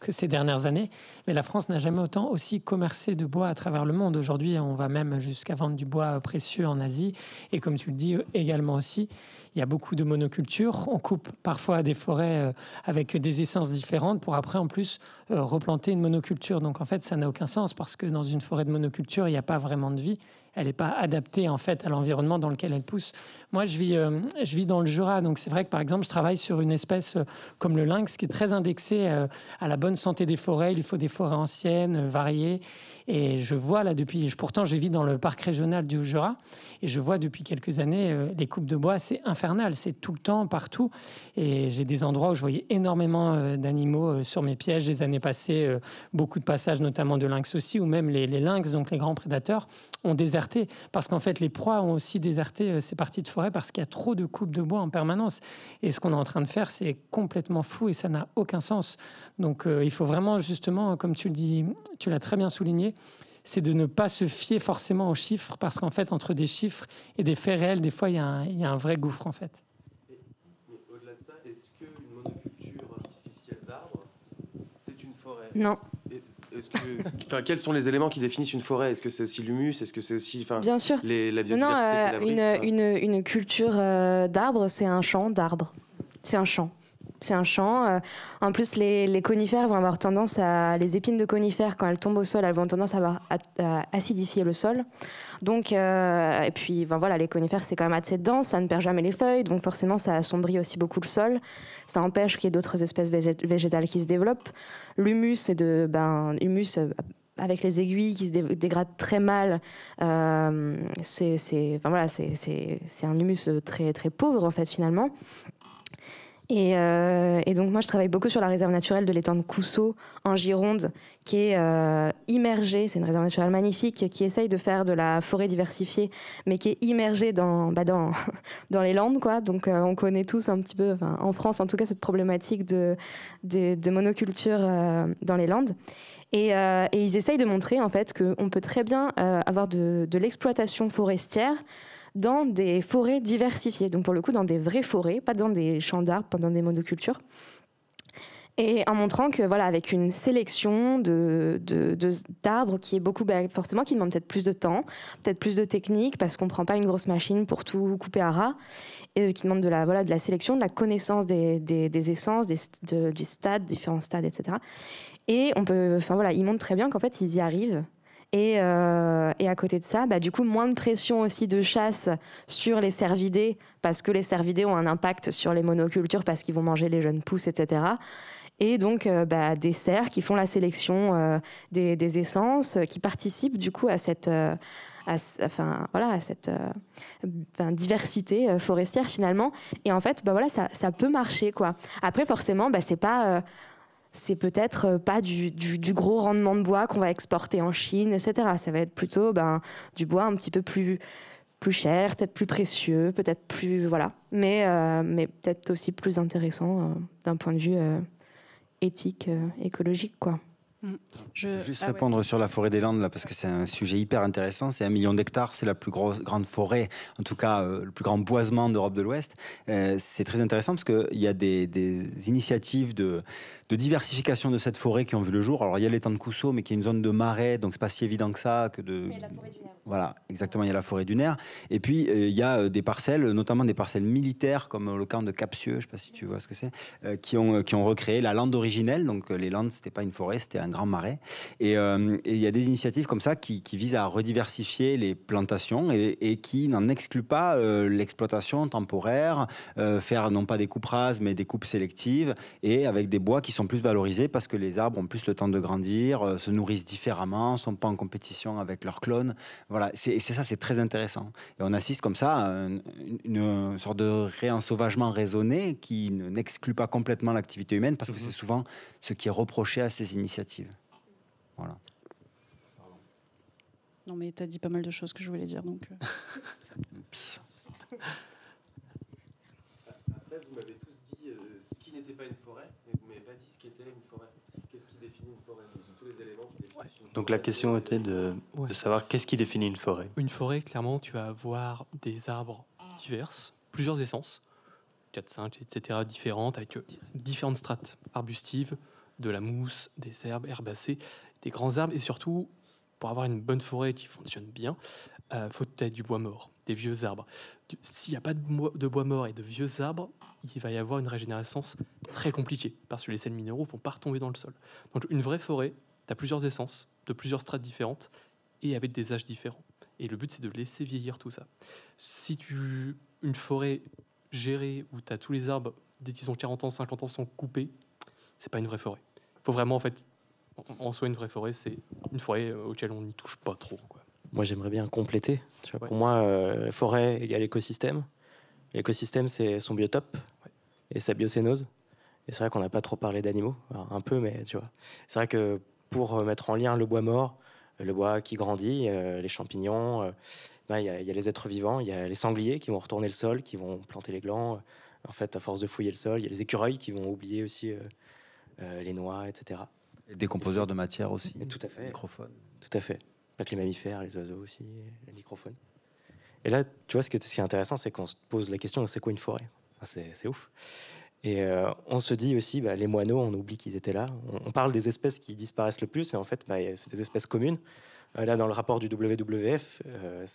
ces dernières années, mais la France n'a jamais autant aussi commercé de bois à travers le monde. Aujourd'hui, on va même jusqu'à vendre du bois précieux en Asie, et comme tu le dis euh, également aussi, il y a beaucoup de monocultures. On coupe parfois des forêts euh, avec des essences différentes pour après en plus replanter une monoculture. Donc en fait, ça n'a aucun sens parce que dans une forêt de monoculture, il n'y a pas vraiment de vie elle n'est pas adaptée en fait à l'environnement dans lequel elle pousse. Moi, je vis, euh, je vis dans le Jura, donc c'est vrai que par exemple, je travaille sur une espèce euh, comme le lynx qui est très indexée euh, à la bonne santé des forêts. Il faut des forêts anciennes, variées. Et je vois là depuis, je, pourtant, je vis dans le parc régional du Jura et je vois depuis quelques années les coupes de bois, c'est infernal, c'est tout le temps, partout. Et j'ai des endroits où je voyais énormément d'animaux sur mes pièges les années passées, beaucoup de passages, notamment de lynx aussi, ou même les, les lynx, donc les grands prédateurs, ont déserté parce qu'en fait, les proies ont aussi déserté euh, ces parties de forêt parce qu'il y a trop de coupes de bois en permanence. Et ce qu'on est en train de faire, c'est complètement fou et ça n'a aucun sens. Donc euh, il faut vraiment, justement, comme tu le dis, tu l'as très bien souligné, c'est de ne pas se fier forcément aux chiffres parce qu'en fait, entre des chiffres et des faits réels, des fois, il y a un, vrai gouffre en fait. Au-delà de ça, est-ce qu'une monoculture artificielle d'arbres, c'est une forêt Non quels sont les éléments qui définissent une forêt Est-ce que c'est aussi l'humus Est-ce que c'est aussi Bien sûr. la biodiversité euh, non, une, culture euh, d'arbres, c'est un champ d'arbres. C'est un champ c'est un champ. Euh, en plus, les, conifères vont avoir tendance à. Les épines de conifères, quand elles tombent au sol, elles vont tendance à, avoir, à, à acidifier le sol. Donc, euh, et puis, ben voilà, les conifères, c'est quand même assez dense, ça ne perd jamais les feuilles, donc forcément, ça assombrit aussi beaucoup le sol. Ça empêche qu'il y ait d'autres espèces végétales qui se développent. L'humus, c'est de. Ben, humus euh, avec les aiguilles qui se dégradent très mal. c'est enfin, voilà, un humus très, très pauvre, en fait, finalement. Et, euh, et, donc moi, je travaille beaucoup sur la réserve naturelle de l'étang de Cousseau en Gironde, qui est euh, immergée, c'est une réserve naturelle magnifique, qui essaye de faire de la forêt diversifiée, mais qui est immergée dans, bah dans, dans les landes. Quoi. Donc euh, on connaît tous un petit peu, enfin, en France en tout cas, cette problématique de, de monoculture euh, dans les landes. Et, euh, et, ils essayent de montrer en fait qu'on peut très bien avoir de, de l'exploitation forestière dans des forêts diversifiées, donc pour le coup dans des vraies forêts, pas dans des champs d'arbres, pas dans des monocultures. Et en montrant que voilà, avec une sélection de, d'arbres qui est beaucoup, bah, forcément, qui demande peut-être plus de temps, peut-être plus de technique, parce qu'on prend pas une grosse machine pour tout couper à ras, et qui demande de la voilà de la sélection, de la connaissance des, des, essences, des, du stade, différents stades, etc. Et on peut, enfin voilà, ils montrent très bien qu'en fait ils y arrivent euh, et, à côté de ça, bah, du coup, moins de pression aussi de chasse sur les cervidés, parce que les cervidés ont un impact sur les monocultures, parce qu'ils vont manger les jeunes pousses, etc et donc euh, bah, des cerfs qui font la sélection euh, des, essences, qui participent du coup à cette, enfin, voilà, à cette diversité forestière finalement. Et en fait, bah, voilà, ça, peut marcher quoi. Après, forcément, bah, c'est pas c'est peut-être euh, pas du, gros rendement de bois qu'on va exporter en Chine, etc. Ça va être plutôt ben, du bois un petit peu plus, plus cher, peut-être plus précieux, peut-être plus. Voilà. Mais, euh, mais peut-être aussi plus intéressant euh, d'un point de vue éthique, écologique, quoi. Mm. Je... Juste ah répondre sur la forêt des Landes, là, parce que c'est un sujet hyper intéressant. C'est un million d'hectares, c'est la plus grosse, grande forêt, en tout cas le plus grand boisement d'Europe de l'Ouest. c'est très intéressant parce qu'il y a des initiatives de, de diversification de cette forêt qui ont vu le jour. Alors il y a l'étang de Cousseau, mais qui est une zone de marais, donc c'est pas si évident que ça que de. la forêt du Nerf Voilà, exactement. Il y a la forêt du Nerf. Et puis euh, il y a euh, des parcelles, notamment des parcelles militaires comme euh, le camp de Capsieux, je sais pas si tu vois ce que c'est, qui ont qui ont recréé la lande originelle. Donc les landes, c'était pas une forêt, c'était un grand marais. Et, il y a des initiatives comme ça qui, visent à rediversifier les plantations et, qui n'en excluent pas l'exploitation temporaire, faire non pas des coupes rases mais des coupes sélectives et avec des bois qui sont plus valorisés parce que les arbres ont plus le temps de grandir, euh, se nourrissent différemment, sont pas en compétition avec leurs clones. Voilà, c'est ça, c'est très intéressant. Et on assiste comme ça à une, sorte de réensauvagement raisonné qui n'exclut pas complètement l'activité humaine parce que mhm. c'est souvent ce qui est reproché à ces initiatives. Voilà. Non, mais tu as dit pas mal de choses que je voulais dire, donc. Euh. Donc la question était de, savoir qu'est-ce qui définit une forêt. Une forêt, clairement, tu vas avoir des arbres diverses, plusieurs essences, 4, 5, etc., différentes, avec euh, différentes strates arbustives, de la mousse, des herbes, herbacées, des grands arbres, et surtout, pour avoir une bonne forêt qui fonctionne bien, il euh, faut peut-être du bois mort, des vieux arbres. S'il n'y a pas de bois, de bois, mort et de vieux arbres, il va y avoir une régénérescence très compliquée, parce que les sels minéraux ne vont pas retomber dans le sol. Donc une vraie forêt, tu as plusieurs essences de plusieurs strates différentes et avec des âges différents. Et le but, c'est de laisser vieillir tout ça. Si tu une forêt gérée où tu as tous les arbres, dès qu'ils ont 40 ans, 50 ans, sont coupés, c'est pas une vraie forêt. faut vraiment, en fait, en soi, une vraie forêt, c'est une forêt euh, auquel on n'y touche pas trop. Moi, j'aimerais bien compléter. Pour moi, euh, forêt égale écosystème. L'écosystème, c'est son biotope et sa biocénose. Et c'est vrai qu'on n'a pas trop parlé d'animaux, un peu, mais tu vois. C'est vrai que pour euh, mettre en lien le bois mort, euh, le bois qui grandit, euh, les champignons. Ben, il y, a les êtres vivants, il y a les sangliers qui vont retourner le sol, qui vont planter les glands. En fait, à force de fouiller le sol, il y a les écureuils qui vont oublier aussi les noix, etc. Et des composeurs de matière aussi. Et tout à fait. Microphone. Tout à fait. Pas que les mammifères, les oiseaux aussi, les microphones. Et là, tu vois, ce, ce qui est intéressant, c'est qu'on se pose la question c'est quoi une forêt c'est, ouf. Et euh, on se dit aussi, bah, les moineaux, on oublie qu'ils étaient là. On, parle des espèces qui disparaissent le plus, et en fait, bah, c'est des espèces communes. Euh, là, dans le rapport du WWF, euh,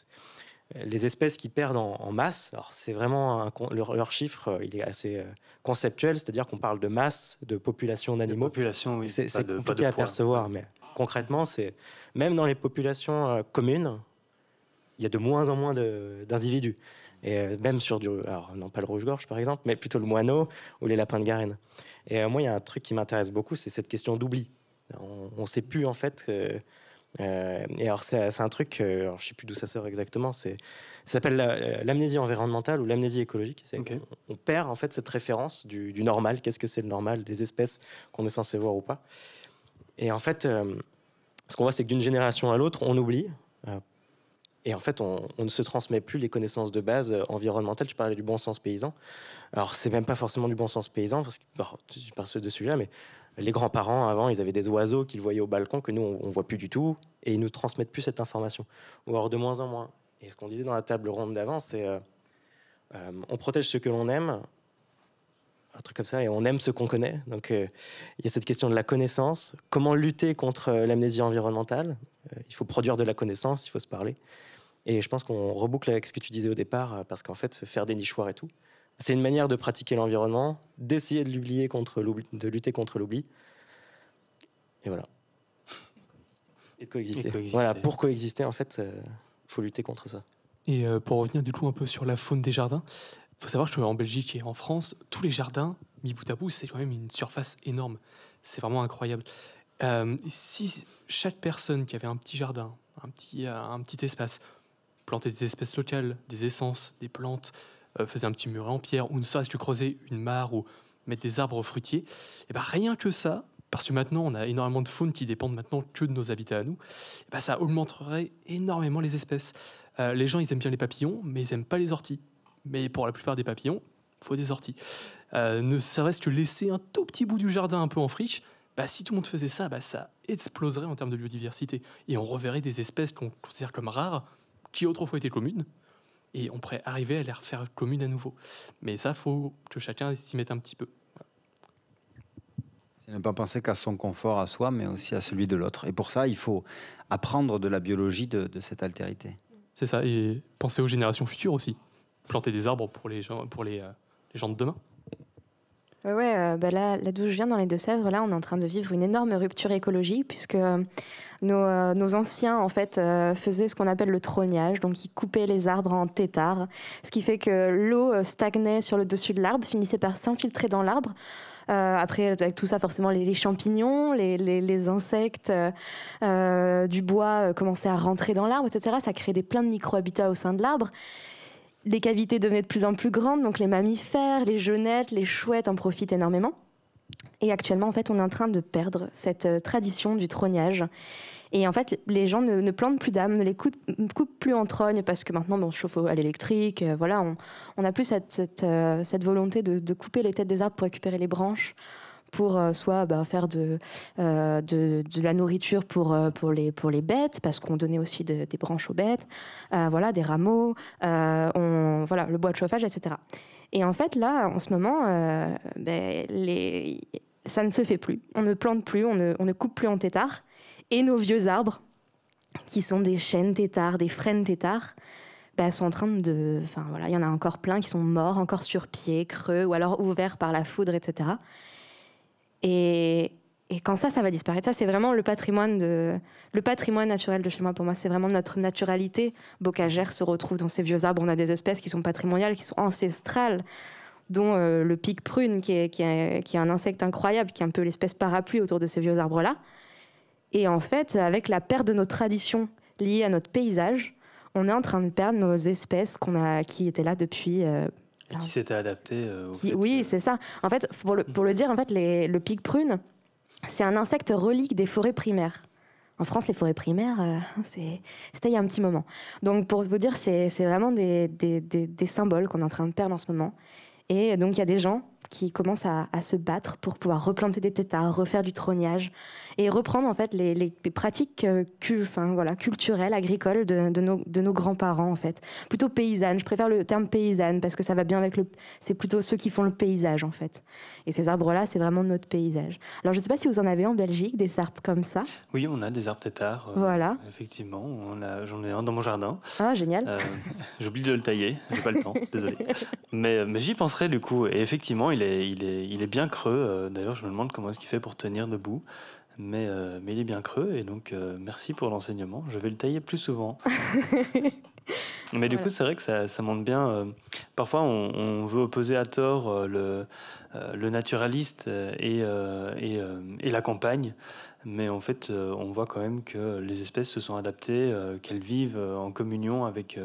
les espèces qui perdent en, masse, alors c'est vraiment leur, chiffre, il est assez conceptuel, c'est-à-dire qu'on parle de masse, de population d'animaux. Population, oui. C'est compliqué à percevoir, mais concrètement, c'est même dans les populations communes, il y a de moins en moins d'individus. Et euh, même sur du. Alors, non, pas le rouge-gorge par exemple, mais plutôt le moineau ou les lapins de Garenne. Et euh, moi, il y a un truc qui m'intéresse beaucoup, c'est cette question d'oubli. On ne sait plus en fait. Euh, et alors, c'est un truc, je ne sais plus d'où ça sort exactement, ça s'appelle l'amnésie environnementale ou l'amnésie écologique. c'est On, perd en fait cette référence du, du normal, qu'est-ce que c'est le normal, des espèces qu'on est censé voir ou pas. Et en fait, ce qu'on voit, c'est que d'une génération à l'autre, on oublie, et en fait, on, ne se transmet plus les connaissances de base euh, environnementales. Tu parlais du bon sens paysan. Alors, c'est même pas forcément du bon sens paysan, parce que je parle de ce sujet, mais les grands-parents, avant, ils avaient des oiseaux qu'ils voyaient au balcon, que nous, on, ne voit plus du tout, et ils nous transmettent plus cette information, ou alors de moins en moins. Et ce qu'on disait dans la table ronde d'avant, c'est euh, euh, on protège ce que l'on aime, un truc comme ça, et on aime ce qu'on connaît. Donc, il y a cette question de la connaissance. Comment lutter contre l'amnésie environnementale Il faut produire de la connaissance, il faut se parler. Et je pense qu'on reboucle avec ce que tu disais au départ, euh, parce qu'en fait, faire des nichoirs et tout, c'est une manière de pratiquer l'environnement, d'essayer de l'oublier contre de lutter contre l'oubli. Et voilà. Et de coexister. Voilà, pour coexister, en fait, il euh, faut lutter contre ça. Et euh, pour revenir du coup un peu sur la faune des jardins, faut savoir que en Belgique et en France, tous les jardins, mis bout à bout, c'est quand même une surface énorme. C'est vraiment incroyable. si chaque personne qui avait un petit jardin, un petit, un petit espace, planter des espèces locales, des essences, des plantes, euh, faisait un petit muret en pierre, ou ne serait-ce que creuser une mare ou mettre des arbres fruitiers, et eh ben rien que ça, parce que maintenant on a énormément de faune qui dépendent maintenant que de nos habitats à nous, eh ben, ça augmenterait énormément les espèces. Euh, les gens, ils aiment bien les papillons, mais ils n'aiment pas les orties. Mais pour la plupart des papillons, faut des orties. Euh, ne serait-ce que laisser un tout petit bout du jardin un peu en friche, bah, si tout le monde faisait ça, bah, ça exploserait en termes de biodiversité. Et on reverrait des espèces qu'on considère comme rares, qui autrefois étaient communes, et on pourrait arriver à les refaire communes à nouveau. Mais ça, faut que chacun s'y mette un petit peu. C'est ne pas penser qu'à son confort à soi, mais aussi à celui de l'autre. Et pour ça, il faut apprendre de la biologie de, cette altérité. C'est ça, et penser aux générations futures aussi. Planter des arbres pour les gens, pour les euh, gens de demain. Ouais, ouais euh, bah là, d'où je viens, dans les Deux-Sèvres, là, on est en train de vivre une énorme rupture écologique, puisque euh, euh, nos, anciens, en fait, faisaient ce qu'on appelle le trognage, donc ils coupaient les arbres en têtards, ce qui fait que l'eau stagnait sur le dessus de l'arbre, finissait par s'infiltrer dans l'arbre. après, avec tout ça, forcément, les, champignons, les, insectes, du bois commençaient à rentrer dans l'arbre, etc. Ça créait des plein de micro-habitats au sein de l'arbre les cavités devenaient de plus en plus grandes, donc les mammifères, les jeunettes, les chouettes en profitent énormément. Et actuellement, en fait, on est en train de perdre cette euh, tradition du trognage. Et en fait, les gens ne, plantent plus d'âmes ne les coupent, plus en trogne parce que maintenant, on se chauffe à l'électrique. Euh, voilà, on n'a plus cette, euh, volonté de, couper les têtes des arbres pour récupérer les branches pour euh, soit ben, faire de, euh, de, de, la nourriture pour, euh, pour, les, pour les bêtes, parce qu'on donnait aussi des branches aux bêtes, voilà, des rameaux, voilà, le bois de chauffage, etc. Et en fait, là, en ce moment, ben, ça ne se fait plus. On ne plante plus, on ne, on ne coupe plus en tétard. Et nos vieux arbres, qui sont des chênes tétards, des frênes tétards, ben, sont en train de. Enfin voilà, il y en a encore plein qui sont morts, encore sur pied, creux, ou alors ouverts par la foudre, etc. Et, quand ça, ça va disparaître. Ça, c'est vraiment le patrimoine, de, le patrimoine naturel de chez moi. Pour moi, c'est vraiment notre naturalité bocagère se retrouve dans ces vieux arbres. On a des espèces qui sont patrimoniales, qui sont ancestrales, dont euh, le pic prune, qui est, qui, un insecte incroyable, qui est un peu l'espèce parapluie autour de ces vieux arbres-là. Et en fait, avec la perte de nos traditions liées à notre paysage, on est en train de perdre nos espèces qu'on a, qui étaient là depuis euh, qui s'était adapté euh, au Oui, euh, c'est ça. En fait, pour le, dire, en fait, le pic prune, c'est un insecte relique des forêts primaires. En France, les forêts primaires, euh, c'était il y a un petit moment. Donc, pour vous dire, c'est vraiment des, symboles qu'on est en train de perdre en ce moment. Et donc, il y a des gens qui commencent à, se battre pour pouvoir replanter des têtards, refaire du trognage et reprendre en fait les, pratiques euh, voilà, culturelles, agricoles de, nos, de nos grands-parents en fait. Plutôt paysannes, je préfère le terme paysanne parce que ça va bien avec le... C'est plutôt ceux qui font le paysage en fait. Et ces arbres-là, c'est vraiment notre paysage. Alors je ne sais pas si vous en avez en Belgique, des arbres comme ça. Oui, on a des arbres têtards. Euh, voilà. Effectivement, j'en ai un dans mon jardin. Ah, génial. Euh, j'oublie de le tailler, j'ai pas le temps, désolé. Mais, mais j'y penserai du coup. Et effectivement, il est, il est, il est bien creux. D'ailleurs, je me demande comment est-ce qu'il fait pour tenir debout mais, euh, mais il est bien creux et donc euh, merci pour l'enseignement. Je vais le tailler plus souvent. mais du coup, c'est vrai que ça, ça montre bien. Euh, parfois, on, veut opposer à tort le, le naturaliste et, et, et, la campagne, mais en fait, on voit quand même que les espèces se sont adaptées, qu'elles vivent en communion avec.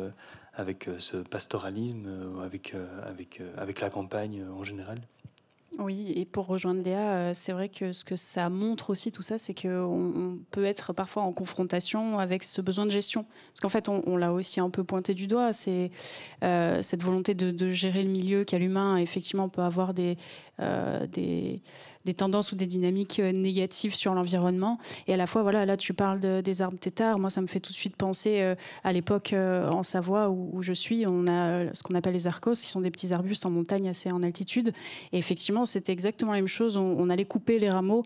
avec ce pastoralisme, avec, avec, avec la campagne en général. Oui, et pour rejoindre Léa, euh, c'est vrai que ce que ça montre aussi, tout ça, c'est qu'on peut être parfois en confrontation avec ce besoin de gestion. Parce qu'en fait, on, l'a aussi un peu pointé du doigt, c'est euh, cette volonté de, de, gérer le milieu qu'à l'humain, effectivement, on peut avoir des, euh, des, tendances ou des dynamiques euh, négatives sur l'environnement. Et à la fois, voilà, là, tu parles des arbres têtards. Moi, ça me fait tout de suite penser euh, à l'époque en Savoie où, je suis. On a ce qu'on appelle les arcos, qui sont des petits arbustes en montagne assez en altitude. Et effectivement, c'était exactement la même chose. On, allait couper les rameaux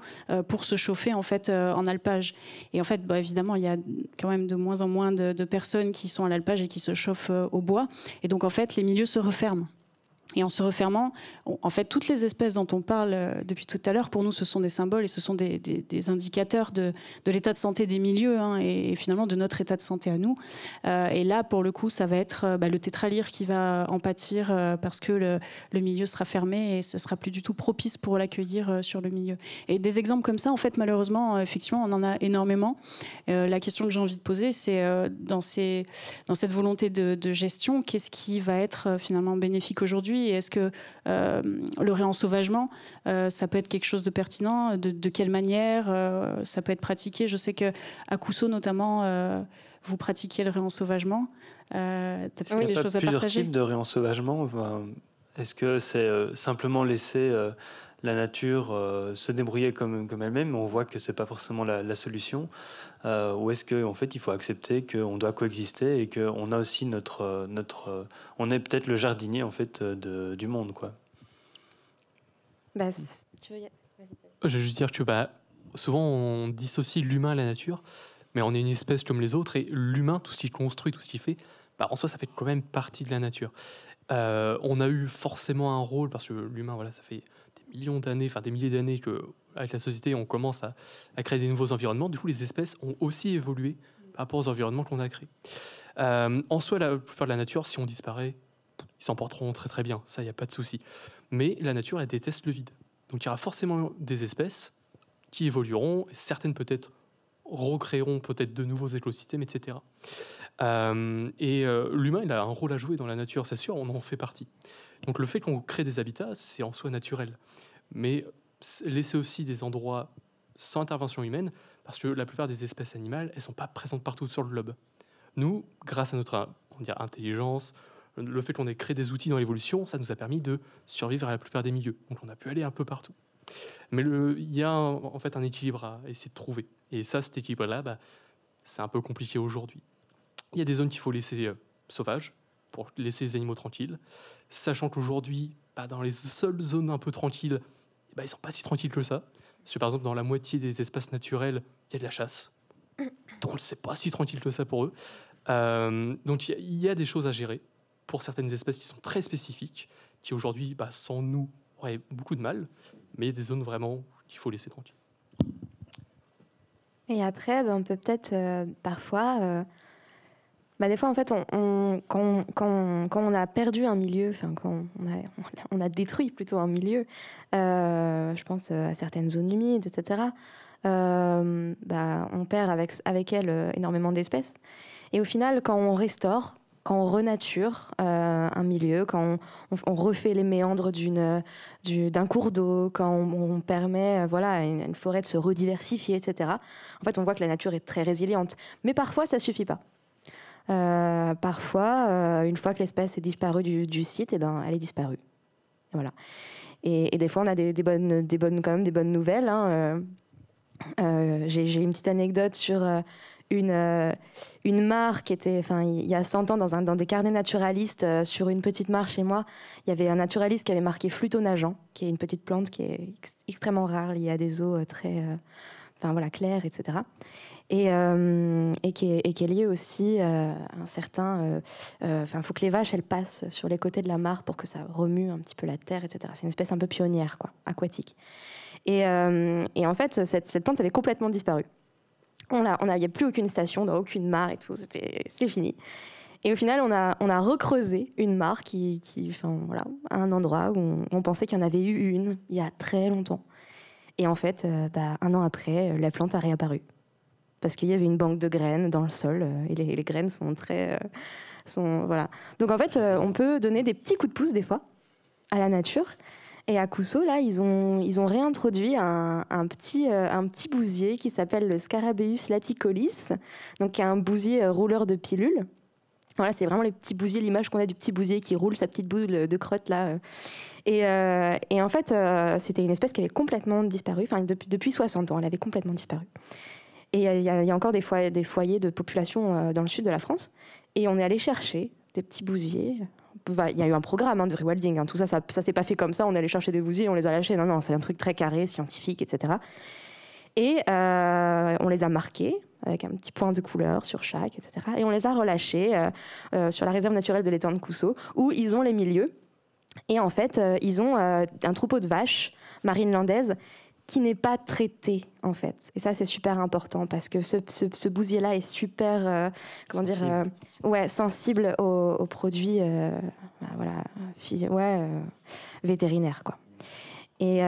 pour se chauffer en fait en alpage. Et en fait, bah, évidemment, il y a quand même de moins en moins de personnes qui sont à l'alpage et qui se chauffent au bois. Et donc, en fait, les milieux se referment. Et en se refermant, en fait, toutes les espèces dont on parle euh, depuis tout à l'heure, pour nous, ce sont des symboles et ce sont des, indicateurs de, l'état de santé des milieux hein, et, finalement de notre état de santé à nous. Euh, et là, pour le coup, ça va être euh, bah, le tétralyre qui va en pâtir parce que le, milieu sera fermé et ce sera plus du tout propice pour l'accueillir sur le milieu. Et des exemples comme ça, en fait, malheureusement, effectivement, on en a énormément. la question que j'ai envie de poser, c'est dans, dans, cette volonté de gestion, qu'est-ce qui va être finalement bénéfique aujourd'hui est-ce que euh, le réensauvagement, sauvagement, euh, ça peut être quelque chose de pertinent de, quelle manière euh, ça peut être pratiqué Je sais qu'à Cousseau notamment, vous pratiquiez le réensauvagement. Euh, as oui, des choses à Plusieurs types de réensauvagement. Est-ce que c'est simplement laisser la nature euh, se débrouiller comme, comme elle-même, on voit que c'est pas forcément la, solution. Euh, ou est-ce que en fait, il faut accepter qu'on doit coexister et qu'on a aussi notre. Euh, notre on est peut-être le jardinier, en fait, du monde, quoi. Bah, Je veux juste dire que bah, souvent, on dissocie l'humain à la nature, mais on est une espèce comme les autres, et l'humain, tout ce qu'il construit, tout ce qu'il fait, bah, en soi, ça fait quand même partie de la nature. on a eu forcément un rôle, parce que l'humain, voilà, ça fait millions d'années, enfin des milliers d'années que avec la société, on commence à, créer des nouveaux environnements. Du coup, les espèces ont aussi évolué par rapport aux environnements qu'on a créés. Euh, en soi, la plupart de la nature, si on disparaît, ils s'en porteront très très bien, ça, il n'y a pas de souci. Mais la nature, elle déteste le vide. Donc il y aura forcément des espèces qui évolueront, certaines peut-être recréeront peut-être de nouveaux écosystèmes, etc. et euh, euh, l'humain, il a un rôle à jouer dans la nature, c'est sûr, on en fait partie. Donc le fait qu'on crée des habitats, c'est en soi naturel. Mais laisser aussi des endroits sans intervention humaine, parce que la plupart des espèces animales, elles sont pas présentes partout sur le globe. Nous, grâce à notre on intelligence, le fait qu'on ait créé des outils dans l'évolution, ça nous a permis de survivre à la plupart des milieux. Donc on a pu aller un peu partout. Mais il y a en fait un équilibre à essayer de trouver. Et ça, cet équilibre-là, bah, c'est un peu compliqué aujourd'hui. Il y a des zones qu'il faut laisser euh, sauvages, pour laisser les animaux tranquilles. Sachant qu'aujourd'hui, bah, dans les seules zones un peu tranquilles, ils eh ne ben, ils sont pas si tranquilles que ça. Parce que par exemple, dans la moitié des espaces naturels, il y a de la chasse. Donc c'est pas si tranquille que ça pour eux. Euh, donc il y, a des choses à gérer pour certaines espèces qui sont très spécifiques, qui aujourd'hui, bah, sans nous, auraient beaucoup de mal. Mais il y a des zones vraiment qu'il faut laisser tranquilles. Et après, ben, on peut peut-être euh, parfois... Euh, bah, des fois, en fait, on, quand, quand, quand, on a perdu un milieu, enfin, quand on a, on a, détruit plutôt un milieu, euh, je pense euh, à certaines zones humides, etc., euh, bah, on perd avec, avec elles énormément d'espèces. Et au final, quand on restaure, quand on renature un milieu, quand on, refait les méandres d'une, d'un cours d'eau, quand on, permet voilà, à une, forêt de se rediversifier, etc., en fait, on voit que la nature est très résiliente. Mais parfois, ça suffit pas. Euh, parfois, euh, une fois que l'espèce est disparue du, site, eh ben, elle est disparue. Voilà. Et, des fois, on a des, bonnes, des bonnes, quand même des bonnes nouvelles. Hein. Euh, j'ai une petite anecdote sur une, une mare qui était, enfin, il y a 100 ans, dans, un, dans des carnets naturalistes, sur une petite mare chez moi, il y avait un naturaliste qui avait marqué fluton qui est une petite plante qui est extrêmement rare, liée à des eaux très, enfin voilà, claires, etc et, euh, et, qui, et aussi euh, un certain. Euh, enfin, il faut que les vaches elles passent sur les côtés de la mare pour que ça remue un petit peu la terre, etc. C'est une espèce un peu pionnière, quoi, aquatique. Et, en fait, cette, plante avait complètement disparu. On n'avait plus aucune station, dans aucune mare et tout, c'est fini. Et au final, on a, on a recreusé une mare qui, enfin, voilà, à un endroit où on, pensait qu'il y en avait eu une il y a très longtemps. Et en fait, bah, un an après, la plante a réapparu parce qu'il y avait une banque de graines dans le sol euh, et les, graines sont très. Euh, sont, voilà. Donc en fait, euh, on peut donner des petits coups de pouce des fois à la nature. Et à Cousseau, là, ils ont, ils ont réintroduit un, petit, un petit bousier qui s'appelle le Scarabeus laticolis, donc qui est un bousier rouleur de pilules. Voilà, c'est vraiment les petits bousiers, l'image qu'on a du petit bousier qui roule sa petite boule de crotte là. Et, et en fait, c'était une espèce qui avait complètement disparu, enfin depuis, depuis 60 ans, elle avait complètement disparu. Et il y, a encore des foyers, des foyers de population euh, dans le sud de la France. Et on est allé chercher des petits bousiers. Il y a eu un programme hein, de rewilding. Hein. Tout ça, ça, ne s'est pas fait comme ça. On est allé chercher des bousiers on les a lâchés. Non, non, c'est un truc très carré, scientifique, etc. Et euh, on les a marqués avec un petit point de couleur sur chaque, etc. Et on les a relâchés euh, sur la réserve naturelle de l'étang de Cousseau, où ils ont les milieux. Et en fait, ils ont un troupeau de vaches marines landaises qui n'est pas traité en fait. Et ça c'est super important parce que ce, ce, bousier-là est super, euh, comment sensible, dire, euh, ouais, sensible aux, produits, euh, bah, voilà, ouais, vétérinaires quoi. Et,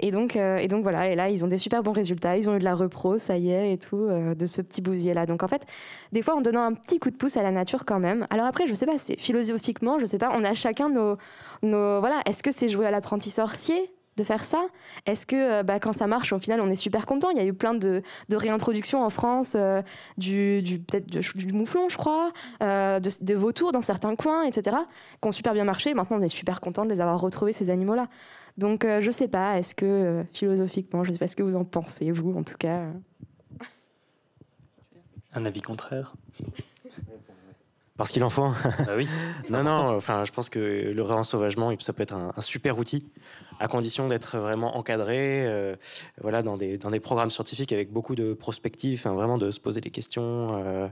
et donc, et donc voilà, et là ils ont des super bons résultats, ils ont eu de la repro, ça y est, et tout, de ce petit bousier-là. Donc en fait, des fois en donnant un petit coup de pouce à la nature quand même. Alors après, je sais pas, c'est philosophiquement, je sais pas, on a chacun nos, nos voilà, est-ce que c'est jouer à l'apprenti sorcier de faire ça Est-ce que euh, bah, quand ça marche, au final, on est super content Il y a eu plein de, réintroductions en France euh, du, peut-être du, mouflon, je crois, euh, de, vautours dans certains coins, etc., qui ont super bien marché. Maintenant, on est super content de les avoir retrouvés, ces animaux-là. Donc, je sais pas, est-ce que philosophiquement, je sais pas ce que vous en pensez, vous, en tout cas. Un avis contraire parce qu'il en faut. Bah oui, non, non, enfin, je pense que le réensauvagement, ça peut être un, super outil, à condition d'être vraiment encadré, euh, voilà, dans des, programmes scientifiques avec beaucoup de prospectives, vraiment de se poser des questions. Euh,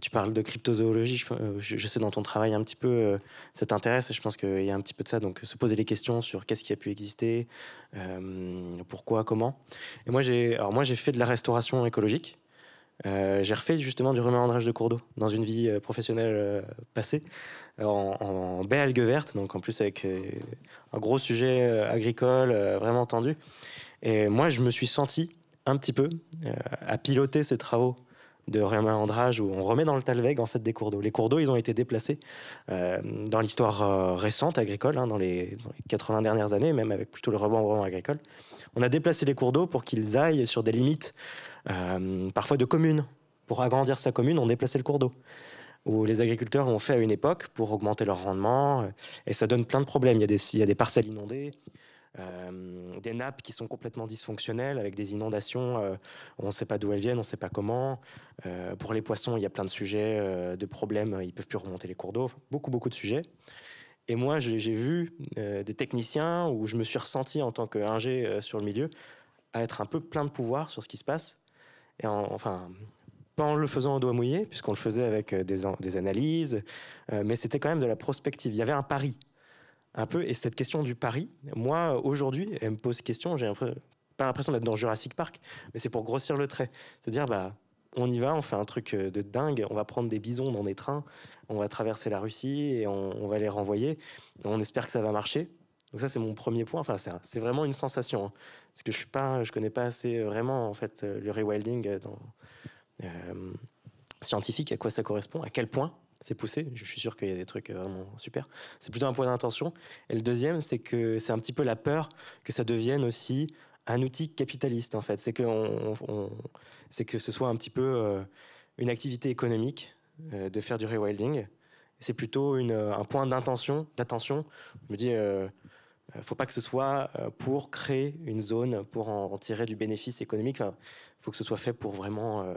tu parles de cryptozoologie, euh, je, sais dans ton travail un petit peu, ça t'intéresse, et je pense qu'il y a un petit peu de ça, donc se poser des questions sur qu'est-ce qui a pu exister, pourquoi, comment. Et moi, j'ai fait de la restauration écologique. Euh, j'ai refait justement du reméandrage de cours d'eau dans une vie euh, professionnelle euh, passée, en, en, baie algue verte, donc en plus avec un gros sujet agricole vraiment tendu. Et moi, je me suis senti un petit peu à piloter ces travaux de reméandrage où on remet dans le Talweg en fait des cours d'eau. Les cours d'eau, ils ont été déplacés dans l'histoire récente agricole, hein, dans, les, 80 dernières années, même avec plutôt le rebond agricole. On a déplacé les cours d'eau pour qu'ils aillent sur des limites euh, parfois de communes. Pour agrandir sa commune, on déplaçait le cours d'eau où les agriculteurs ont fait à une époque pour augmenter leur rendement. Euh, et ça donne plein de problèmes. Il y a des, parcelles inondées, euh, des nappes qui sont complètement dysfonctionnelles avec des inondations. on ne sait pas d'où elles viennent, on ne sait pas comment. pour les poissons, il y a plein de sujets, de problèmes. Ils ne peuvent plus remonter les cours d'eau. Beaucoup, beaucoup de sujets. Et moi, j'ai vu des techniciens où je me suis ressenti en tant qu'ingé sur le milieu à être un peu plein de pouvoir sur ce qui se passe et enfin, pas en le faisant au doigt mouillé, puisqu'on le faisait avec euh, des, des analyses, euh, mais c'était quand même de la prospective. Il y avait un pari, un peu, et cette question du pari, moi, aujourd'hui, elle me pose question, j'ai pas l'impression d'être dans Jurassic Park, mais c'est pour grossir le trait. C'est-à-dire, bah, on y va, on fait un truc euh, de dingue, on va prendre des bisons dans des trains, on va traverser la Russie et on va les renvoyer, on espère que ça va marcher. Donc ça, c'est mon premier point. Enfin, c'est vraiment une sensation. Hein. parce que je suis pas, je connais pas assez euh, vraiment en fait euh, le rewilding euh, scientifique, à quoi ça correspond, à quel point c'est poussé. Je suis sûr qu'il y a des trucs vraiment super. C'est plutôt un point d'intention. Et le deuxième, c'est que c'est un petit peu la peur que ça devienne aussi un outil capitaliste en fait. C'est que que ce soit un petit peu une activité économique de faire du rewilding. C'est plutôt un point d'intention, d'attention. Je me dis ne euh, faut pas que ce soit euh, pour créer une zone, pour en, tirer du bénéfice économique. Il faut que ce soit fait pour vraiment euh,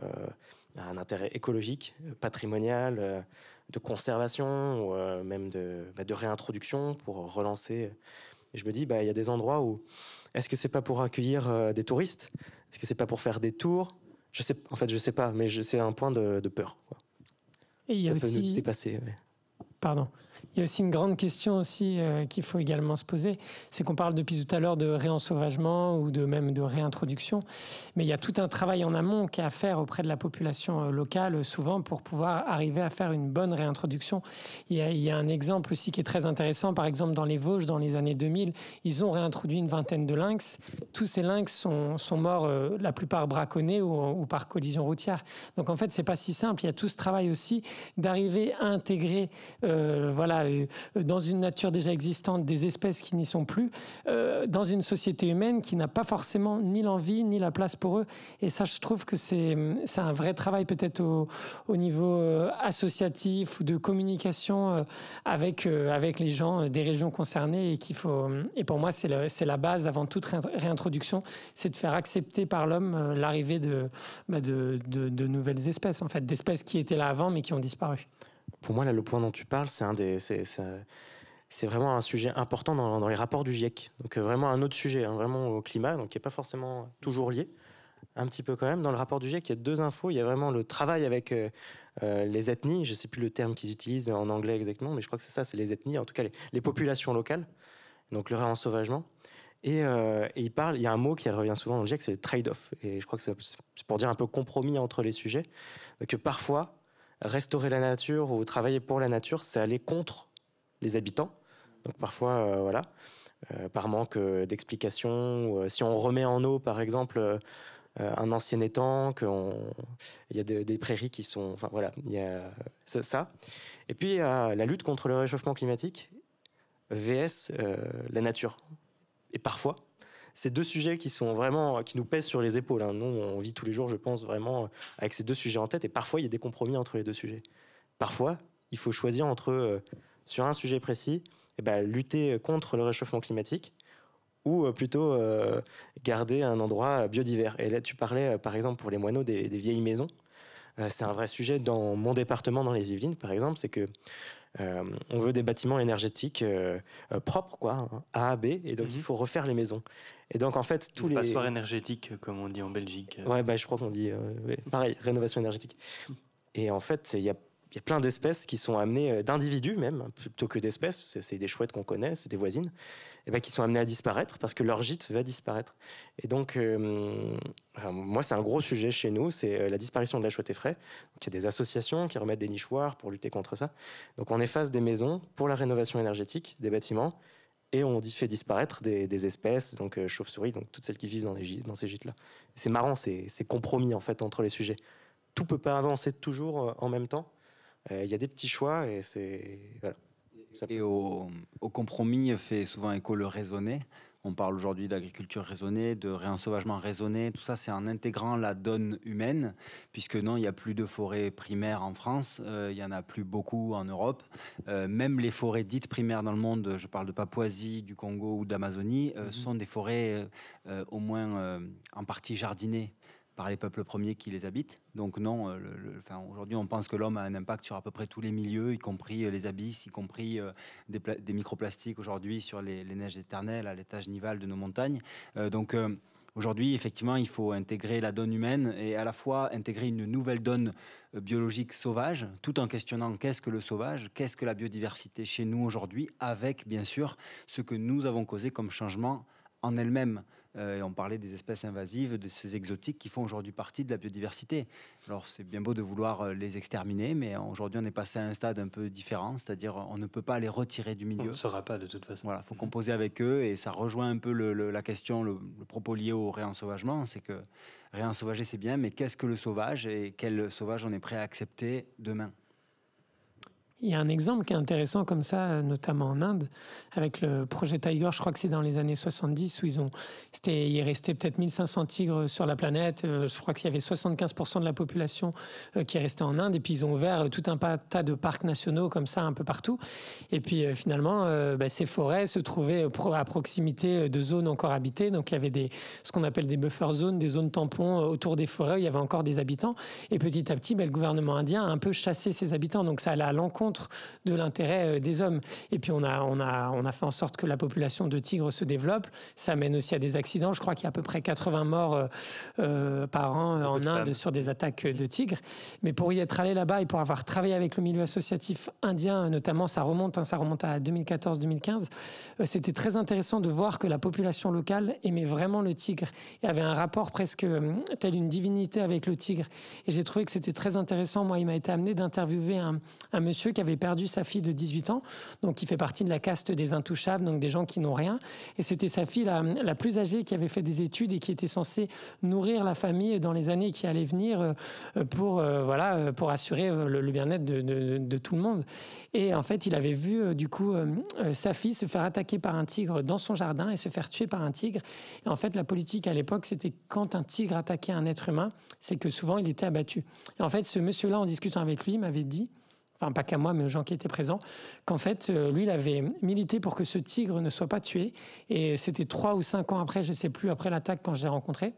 un intérêt écologique, patrimonial, de conservation, ou même bah, de, réintroduction pour relancer. je me dis, bah, il y a des endroits où est-ce que c'est pas pour accueillir des touristes Est-ce que c'est pas pour faire des tours Je sais, en fait, je ne sais pas, mais c'est un point de, peur. Et il y a aussi... nous dépasser. Pardon. Il y a aussi une grande question aussi euh, qu'il faut également se poser, c'est qu'on parle depuis tout à l'heure de réensauvagement ou de même de réintroduction, mais il y a tout un travail en amont qui a à faire auprès de la population euh, locale souvent pour pouvoir arriver à faire une bonne réintroduction. Il y a, il un exemple aussi qui est très intéressant, par exemple dans les Vosges dans les années 2000, ils ont réintroduit une vingtaine de lynx. Tous ces lynx sont, sont morts euh, la plupart braconnés ou, par collision routière. Donc en fait c'est pas si simple. Il y a tout ce travail aussi d'arriver à intégrer voilà euh, euh, dans une nature déjà existante, des espèces qui n'y sont plus, euh, dans une société humaine qui n'a pas forcément ni l'envie ni la place pour eux. Et ça, je trouve que c'est un vrai travail peut-être au, niveau associatif ou de communication avec, avec les gens des régions concernées. Et, faut, et pour moi, c'est la base avant toute réintroduction, c'est de faire accepter par l'homme l'arrivée bah, de, de nouvelles espèces, en fait, d'espèces qui étaient là avant mais qui ont disparu pour moi, là, le point dont tu parles, c'est un des. C'est, vraiment un sujet important dans, les rapports du GIEC. Donc, euh, vraiment un autre sujet, hein, vraiment au climat, donc qui n'est pas forcément toujours lié un petit peu quand même. Dans le rapport du GIEC, il y a deux infos. Il y a vraiment le travail avec euh, euh, les ethnies. Je ne sais plus le terme qu'ils utilisent en anglais exactement, mais je crois que c'est ça, c'est les ethnies, en tout cas les, populations locales, donc le réensauvagement. Et, et, il il y a un mot qui revient souvent dans le GIEC, c'est le trade-off. Et je crois que c'est pour dire un peu compromis entre les sujets. Que parfois, restaurer la nature ou travailler pour la nature, c'est aller contre les habitants. Donc parfois, euh, voilà, euh, par manque euh, d'explications, si on remet en eau, par exemple, un ancien étang, il y a des prairies qui sont... Enfin voilà, il y a ça. Et puis, la lutte contre le réchauffement climatique, VS, la nature. Et parfois, ces deux sujets qui sont vraiment, qui nous pèsent sur les épaules. Hein. Nous, on vit tous les jours, je pense, vraiment euh, avec ces deux sujets en tête. Et parfois, il y a des compromis entre les deux sujets. Parfois, il faut choisir entre, euh, sur un sujet précis, eh ben, lutter contre le réchauffement climatique ou euh, plutôt garder un endroit biodivers. Et là, tu parlais, par exemple, pour les moineaux, des, vieilles maisons. c'est un vrai sujet dans mon département, dans les Yvelines, par exemple, c'est que euh, on veut des bâtiments énergétiques euh, euh, propres, quoi, hein, A B, et donc mhm. il faut refaire les maisons. Et donc en fait, tous les. Passoires énergétiques, comme on dit en Belgique. Ouais, bah, je crois qu'on dit. pareil, rénovation énergétique. Et en fait, il y a il y a plein d'espèces qui sont amenées, euh, d'individus même, hein, plutôt que d'espèces, c'est des chouettes qu'on connaît, c'est des voisines, et eh ben, qui sont amenées à disparaître parce que leur gîte va disparaître. Et donc, euh, moi, c'est un gros sujet chez nous, c'est euh, la disparition de la chouette effraie. il y a des associations qui remettent des nichoirs pour lutter contre ça. Donc, on efface des maisons pour la rénovation énergétique des bâtiments et on fait disparaître des, espèces, donc chauves-souris, donc toutes celles qui vivent dans, dans ces gîtes-là. C'est marrant, c'est compromis en fait entre les sujets. Tout peut pas avancer toujours en même temps. Euh, il y a des petits choix et c'est. Voilà. Et au, compromis fait souvent écho le raisonné. On parle aujourd'hui d'agriculture raisonnée, de réensauvagement raisonné. Tout ça, c'est en intégrant la donne humaine, puisque non, il n'y a plus de forêts primaires en France, euh, il n'y en a plus beaucoup en Europe. Euh, même les forêts dites primaires dans le monde, je parle de Papouasie, du Congo ou d'Amazonie, mhm. sont des forêts au moins en partie jardinées par les peuples premiers qui les habitent. Donc non, euh, aujourd'hui on pense que l'homme a un impact sur à peu près tous les milieux, y compris euh, les abysses, y compris euh, des, microplastiques aujourd'hui sur les, neiges éternelles, à l'étage nival de nos montagnes. donc Aujourd'hui, effectivement, il faut intégrer la donne humaine et à la fois intégrer une nouvelle donne biologique sauvage, tout en questionnant qu'est-ce que le sauvage, qu'est-ce que la biodiversité chez nous aujourd'hui, avec bien sûr ce que nous avons causé comme changement en elle-même. Euh, on parlait des espèces invasives, de ces exotiques qui font aujourd'hui partie de la biodiversité. Alors c'est bien beau de vouloir euh, les exterminer, mais aujourd'hui on est passé à un stade un peu différent, c'est-à-dire on ne peut pas les retirer du milieu. On ne saura pas de toute façon. Voilà, faut composer avec eux et ça rejoint un peu la question, le, le, propos lié au réensauvagement, c'est que réensauvager c'est bien, mais qu'est-ce que le sauvage et quel sauvage on est prêt à accepter demain il y a un exemple qui est intéressant comme ça, euh, notamment en Inde, avec le projet Tiger, je crois que c'est dans les années 70, où ils ont, c'était, il restait peut-être 1500 tigres sur la planète, euh, je crois qu'il y avait 75% de la population euh, qui restait en Inde, et puis ils ont ouvert tout un tas de parcs nationaux comme ça un peu partout, et puis finalement, bah, ces forêts se trouvaient à proximité de zones encore habitées, donc il y avait des, ce qu'on appelle des buffer zones, des zones tampons autour des forêts, où il y avait encore des habitants, et petit à petit, bah, le gouvernement indien a un peu chassé ces habitants, donc ça allait à l'encontre de l'intérêt euh, des hommes. Et puis on a, on, a, on a fait en sorte que la population de tigres se développe. Ça mène aussi à des accidents. Je crois qu'il y a à peu près 80 morts euh, euh, par an en Inde sur des attaques de tigres. Mais pour y être allé là-bas et pour avoir travaillé avec le milieu associatif indien, notamment, ça remonte, hein, ça remonte à 2014-2015, c'était très intéressant de voir que la population locale aimait vraiment le tigre et avait un rapport presque tel une divinité avec le tigre. Et j'ai trouvé que c'était très intéressant. Moi, il m'a été amené d'interviewer un, un monsieur qui avait perdu sa fille de 18 ans, donc qui fait partie de la caste des intouchables, donc des gens qui n'ont rien. Et c'était sa fille la, plus âgée qui avait fait des études et qui était censée nourrir la famille dans les années qui allaient venir euh, pour, euh, voilà, euh, pour assurer le, bien-être de, de, tout le monde. Et en fait, il avait vu du coup sa fille se faire attaquer par un tigre dans son jardin et se faire tuer par un tigre. Et en fait, la politique à l'époque, c'était quand un tigre attaquait un être humain, c'est que souvent il était abattu. Et en fait, ce monsieur-là, en discutant avec lui, m'avait dit enfin pas qu'à moi, mais aux gens qui étaient présents, qu'en fait, euh, lui, il avait milité pour que ce tigre ne soit pas tué. Et c'était trois ou cinq ans après, je ne sais plus, après l'attaque, quand je l'ai rencontré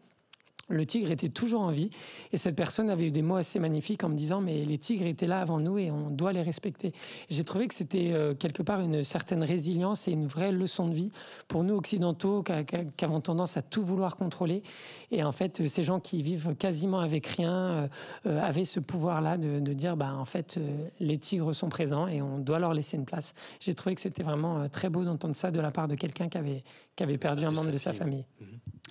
le tigre était toujours en vie. Et cette personne avait eu des mots assez magnifiques en me disant Mais les tigres étaient là avant nous et on doit les respecter. J'ai trouvé que c'était euh, quelque part une certaine résilience et une vraie leçon de vie pour nous occidentaux qui avons tendance à tout vouloir contrôler. Et en fait, euh, ces gens qui vivent quasiment avec rien euh, avaient ce pouvoir-là de, dire bah, En fait, les tigres sont présents et on doit leur laisser une place. J'ai trouvé que c'était vraiment très beau d'entendre ça de la part de quelqu'un qui avait, perdu ah, un membre de sa famille. Mhm.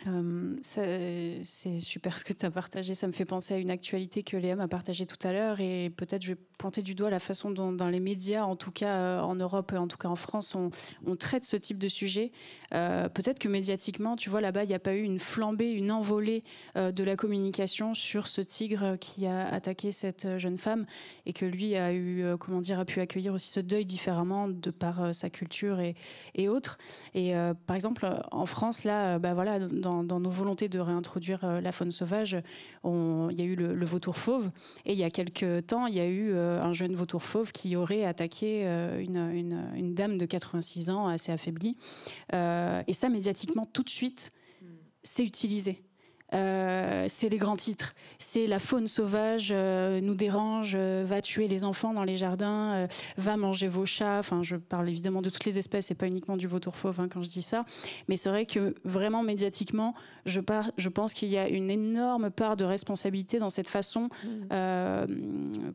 Euh, c'est super ce que tu as partagé. Ça me fait penser à une actualité que Léa m'a partagée tout à l'heure et peut-être je vais pointer du doigt la façon dont dans les médias, en tout cas euh, en Europe, et en tout cas en France, on, traite ce type de sujet. Euh, peut-être que médiatiquement, tu vois, là-bas, il n'y a pas eu une flambée, une envolée de la communication sur ce tigre qui a attaqué cette jeune femme et que lui a eu, comment dire, a pu accueillir aussi ce deuil différemment de par sa culture et, autres. Et par exemple, en France, là, bah voilà dans, nos volontés de réintroduire euh, la faune sauvage, il y a eu le, vautour fauve. Et il y a quelques temps, il y a eu euh, un jeune vautour fauve qui aurait attaqué euh, une, une dame de 86 ans assez affaiblie. et ça, médiatiquement, tout de suite, s'est hmm. utilisé. Euh, c'est les grands titres. C'est la faune sauvage euh, nous dérange, euh, va tuer les enfants dans les jardins, va manger vos chats. Enfin, je parle évidemment de toutes les espèces et pas uniquement du vautour fauve hein, quand je dis ça. Mais c'est vrai que vraiment médiatiquement, je, pense qu'il y a une énorme part de responsabilité dans cette façon mmh.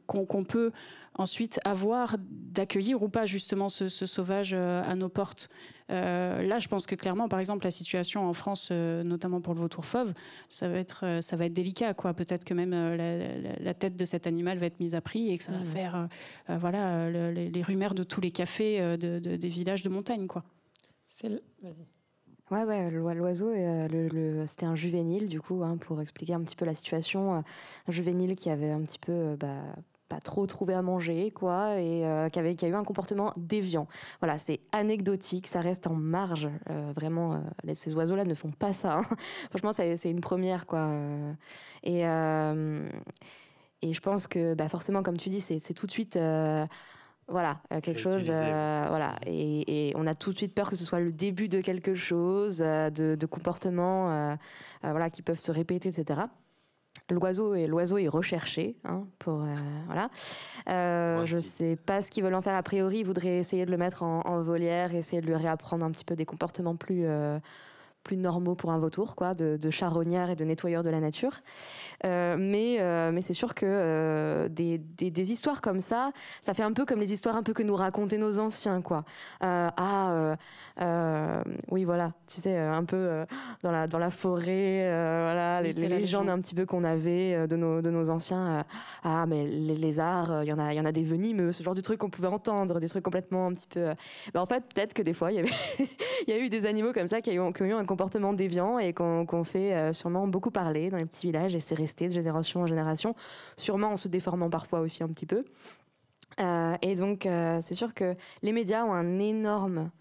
qu'on peut Ensuite, avoir d'accueillir ou pas justement ce, sauvage euh, à nos portes. Euh, là, je pense que clairement, par exemple, la situation en France, euh, notamment pour le vautour fauve, ça va être, ça va être délicat, quoi. Peut-être que même la, tête de cet animal va être mise à prix et que ça va mmh. faire, voilà, les, rumeurs de tous les cafés de, des villages de montagne, quoi. C'est, vas-y. Ouais, ouais, l'oiseau, le, c'était un juvénile, du coup, hein, pour expliquer un petit peu la situation. Un juvénile qui avait un petit peu bah, pas trop trouvé à manger, quoi, et euh, qui, a eu un comportement déviant. Voilà, c'est anecdotique, ça reste en marge. Euh, vraiment, euh, ces oiseaux-là ne font pas ça. Hein. Franchement, c'est une première, quoi. Euh. Et, et je pense que, bah, forcément, comme tu dis, c'est tout de suite voilà quelque chose voilà mmh. et, on a tout de suite peur que ce soit le début de quelque chose de, de comportements voilà qui peuvent se répéter etc l'oiseau est l'oiseau est recherché hein, euh, euh, Je pour voilà. je sais pas ce qu'ils veulent en faire a priori. Ils voudraient essayer de le mettre en, volière, essayer de lui réapprendre un petit peu des comportements plus euh, plus normaux pour un vautour, quoi, de, de et de nettoyeur de la nature. Euh, mais euh, mais c'est sûr que euh, des, des, histoires comme ça, ça fait un peu comme les histoires un peu que nous racontaient nos anciens, quoi. ah, oui, voilà, tu sais, un peu dans la dans la forêt, voilà, les, légendes un petit peu qu'on avait de nos de nos anciens. ah, mais les lézards, il y en a il y en a des venimeux, ce genre de trucs qu'on pouvait entendre, des trucs complètement un petit peu. Bah, en fait, peut-être que des fois, il y a eu des animaux comme ça qui ont, qui ont un comportement déviant et qu'on fait euh, sûrement beaucoup parler dans les petits villages et c'est resté de génération en génération, sûrement en se déformant parfois aussi un petit peu. Euh, et donc, euh, c'est sûr que les médias ont un énorme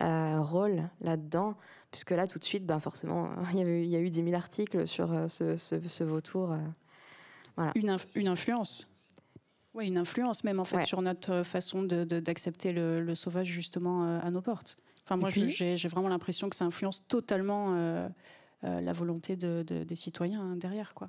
rôle là-dedans, puisque là, tout de suite, ben, forcément, il y, a eu 10 000 articles sur ce, vautour. voilà. une, influence oui, une influence même en fait sur notre façon d'accepter le, sauvage justement à nos portes moi, j'ai vraiment l'impression que ça influence totalement euh, euh, la volonté des citoyens hein, derrière, quoi.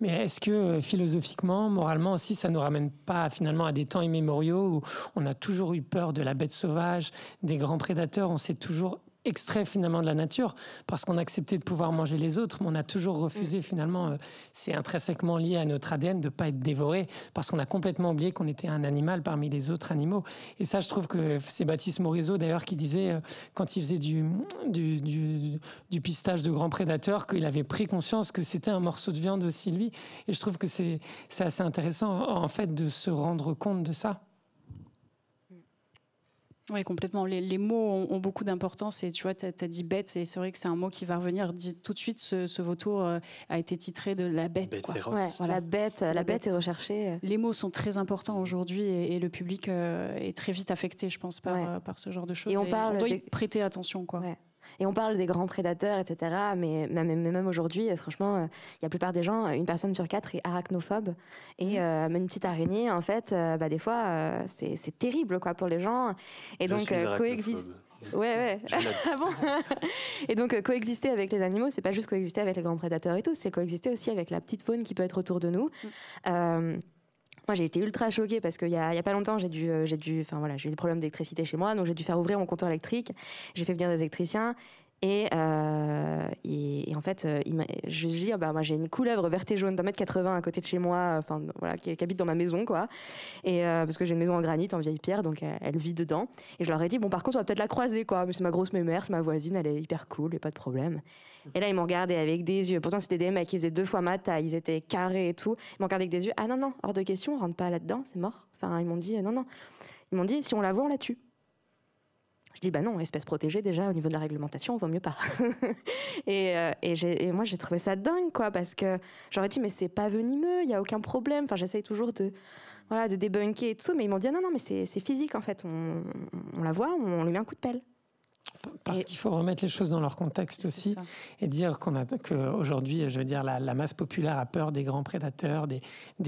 Mais est-ce que euh, philosophiquement, moralement aussi, ça ne nous ramène pas finalement à des temps immémoriaux où on a toujours eu peur de la bête sauvage, des grands prédateurs, on s'est toujours extrait finalement de la nature, parce qu'on a accepté de pouvoir manger les autres, mais on a toujours refusé mm. finalement, euh, c'est intrinsèquement lié à notre ADN de ne pas être dévoré, parce qu'on a complètement oublié qu'on était un animal parmi les autres animaux. Et ça, je trouve que c'est Baptiste Morisot d'ailleurs qui disait, euh, quand il faisait du, du, du pistage de grands prédateurs, qu'il avait pris conscience que c'était un morceau de viande aussi lui. Et je trouve que c'est assez intéressant en fait de se rendre compte de ça. Oui, complètement. Les, mots ont, beaucoup d'importance. Et tu vois, tu as, dit bête, et c'est vrai que c'est un mot qui va revenir. tout de suite, ce, vautour euh, a été titré de la bête. La bête, la, bête, est recherchée. Euh. Les mots sont très importants aujourd'hui et, le public euh, est très vite affecté, je pense, par, par ce genre de choses. Et on, doit prêter attention. quoi. Et on parle des grands prédateurs, etc. Mais, même aujourd'hui, euh, franchement, il y a la plupart des gens, une personne sur quatre est arachnophobe. Et mmh. euh, même une petite araignée, en fait, euh, bah, des fois, c'est terrible quoi, pour les gens. Et donc, coexiste. Ouais, ouais. ah bon et donc, coexister avec les animaux, c'est pas juste coexister avec les grands prédateurs et tout, c'est coexister aussi avec la petite faune qui peut être autour de nous. Mmh. Moi, j'ai été ultra choquée parce qu'il n'y a, pas longtemps, j'ai dû, euh, j'ai dû, enfin voilà, j'ai eu des problèmes d'électricité chez moi, donc j'ai dû faire ouvrir mon compteur électrique. J'ai fait venir des électriciens. Et, euh, et, en fait, euh, il je dis, ah bah, moi j'ai une couleuvre verte et jaune d'un mètre 80 à côté de chez moi, enfin voilà, qui, habite dans ma maison, quoi. Et parce que j'ai une maison en granit, en vieille pierre, donc elle, vit dedans. Et je leur ai dit, bon, par contre, on va peut-être la croiser, quoi. Mais c'est ma grosse mémère, c'est ma voisine, elle est hyper cool, a pas de problème. Et là, ils m'ont regardé avec des yeux. Pourtant, c'était des mecs qui faisaient deux fois ma taille, ah, ils étaient carrés et tout. Ils m'ont regardé avec des yeux. Ah non, non, hors de question, on rentre pas là-dedans, c'est mort. Enfin, ils m'ont dit, euh, non, non. Ils m'ont dit, si on la voit, on la tue. Je dis, bah non, espèce protégée, déjà, au niveau de la réglementation, on vaut mieux pas. Euh, et, moi, j'ai trouvé ça dingue, quoi, parce que j'aurais dit, mais c'est pas venimeux, il n'y a aucun problème. Enfin, j'essaye toujours de, voilà, de débunker et tout, mais ils m'ont dit, ah non, non, mais c'est physique, en fait. On, on, la voit, on lui met un coup de pelle. Parce qu'il faut remettre les choses dans leur contexte aussi et dire qu'on qu'aujourd'hui, je veux dire, la, masse populaire a peur des grands prédateurs, des,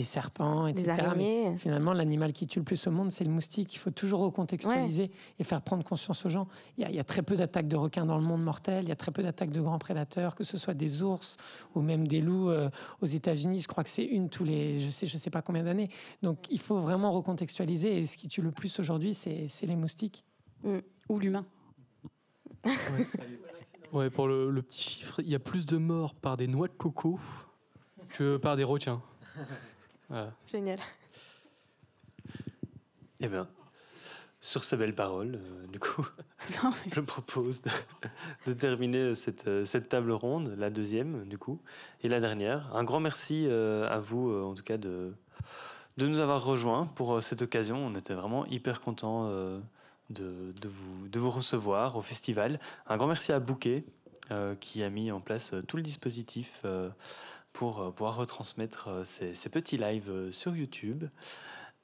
serpents, etc. Mais finalement, l'animal qui tue le plus au monde, c'est le moustique. Il faut toujours recontextualiser et faire prendre conscience aux gens. Il y a, très peu d'attaques de requins dans le monde mortel. Il y a très peu d'attaques de grands prédateurs, que ce soit des ours ou même des loups euh, aux États-Unis. Je crois que c'est une tous les, je sais, je sais pas combien d'années. Donc, il faut vraiment recontextualiser. Et ce qui tue le plus aujourd'hui, c'est les moustiques. Mm. Ou l'humain ouais, pour le, petit chiffre, il y a plus de morts par des noix de coco que par des requins. Génial. Eh bien, sur ces belles paroles, euh, du coup, je propose de, terminer euh, cette, table ronde, la deuxième, du coup, et la dernière. Un grand merci euh, à vous, en tout cas, de, de nous avoir rejoints pour cette occasion. On était vraiment hyper contents de, vous, de vous recevoir au festival. Un grand merci à Bouquet euh, qui a mis en place euh, tout le dispositif euh, pour pouvoir retransmettre ces, petits lives sur YouTube.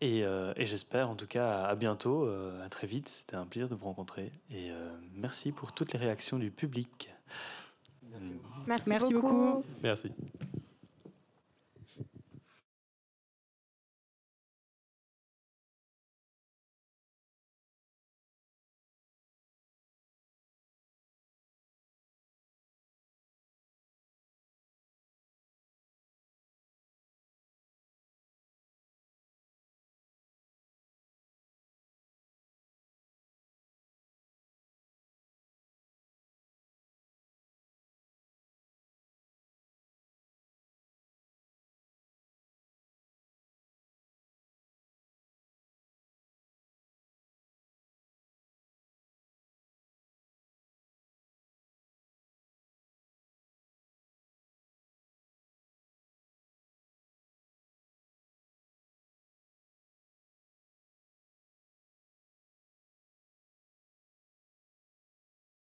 Et, j'espère en tout cas à bientôt, à très vite. C'était un plaisir de vous rencontrer et merci pour toutes les réactions du public. merci beaucoup. Merci.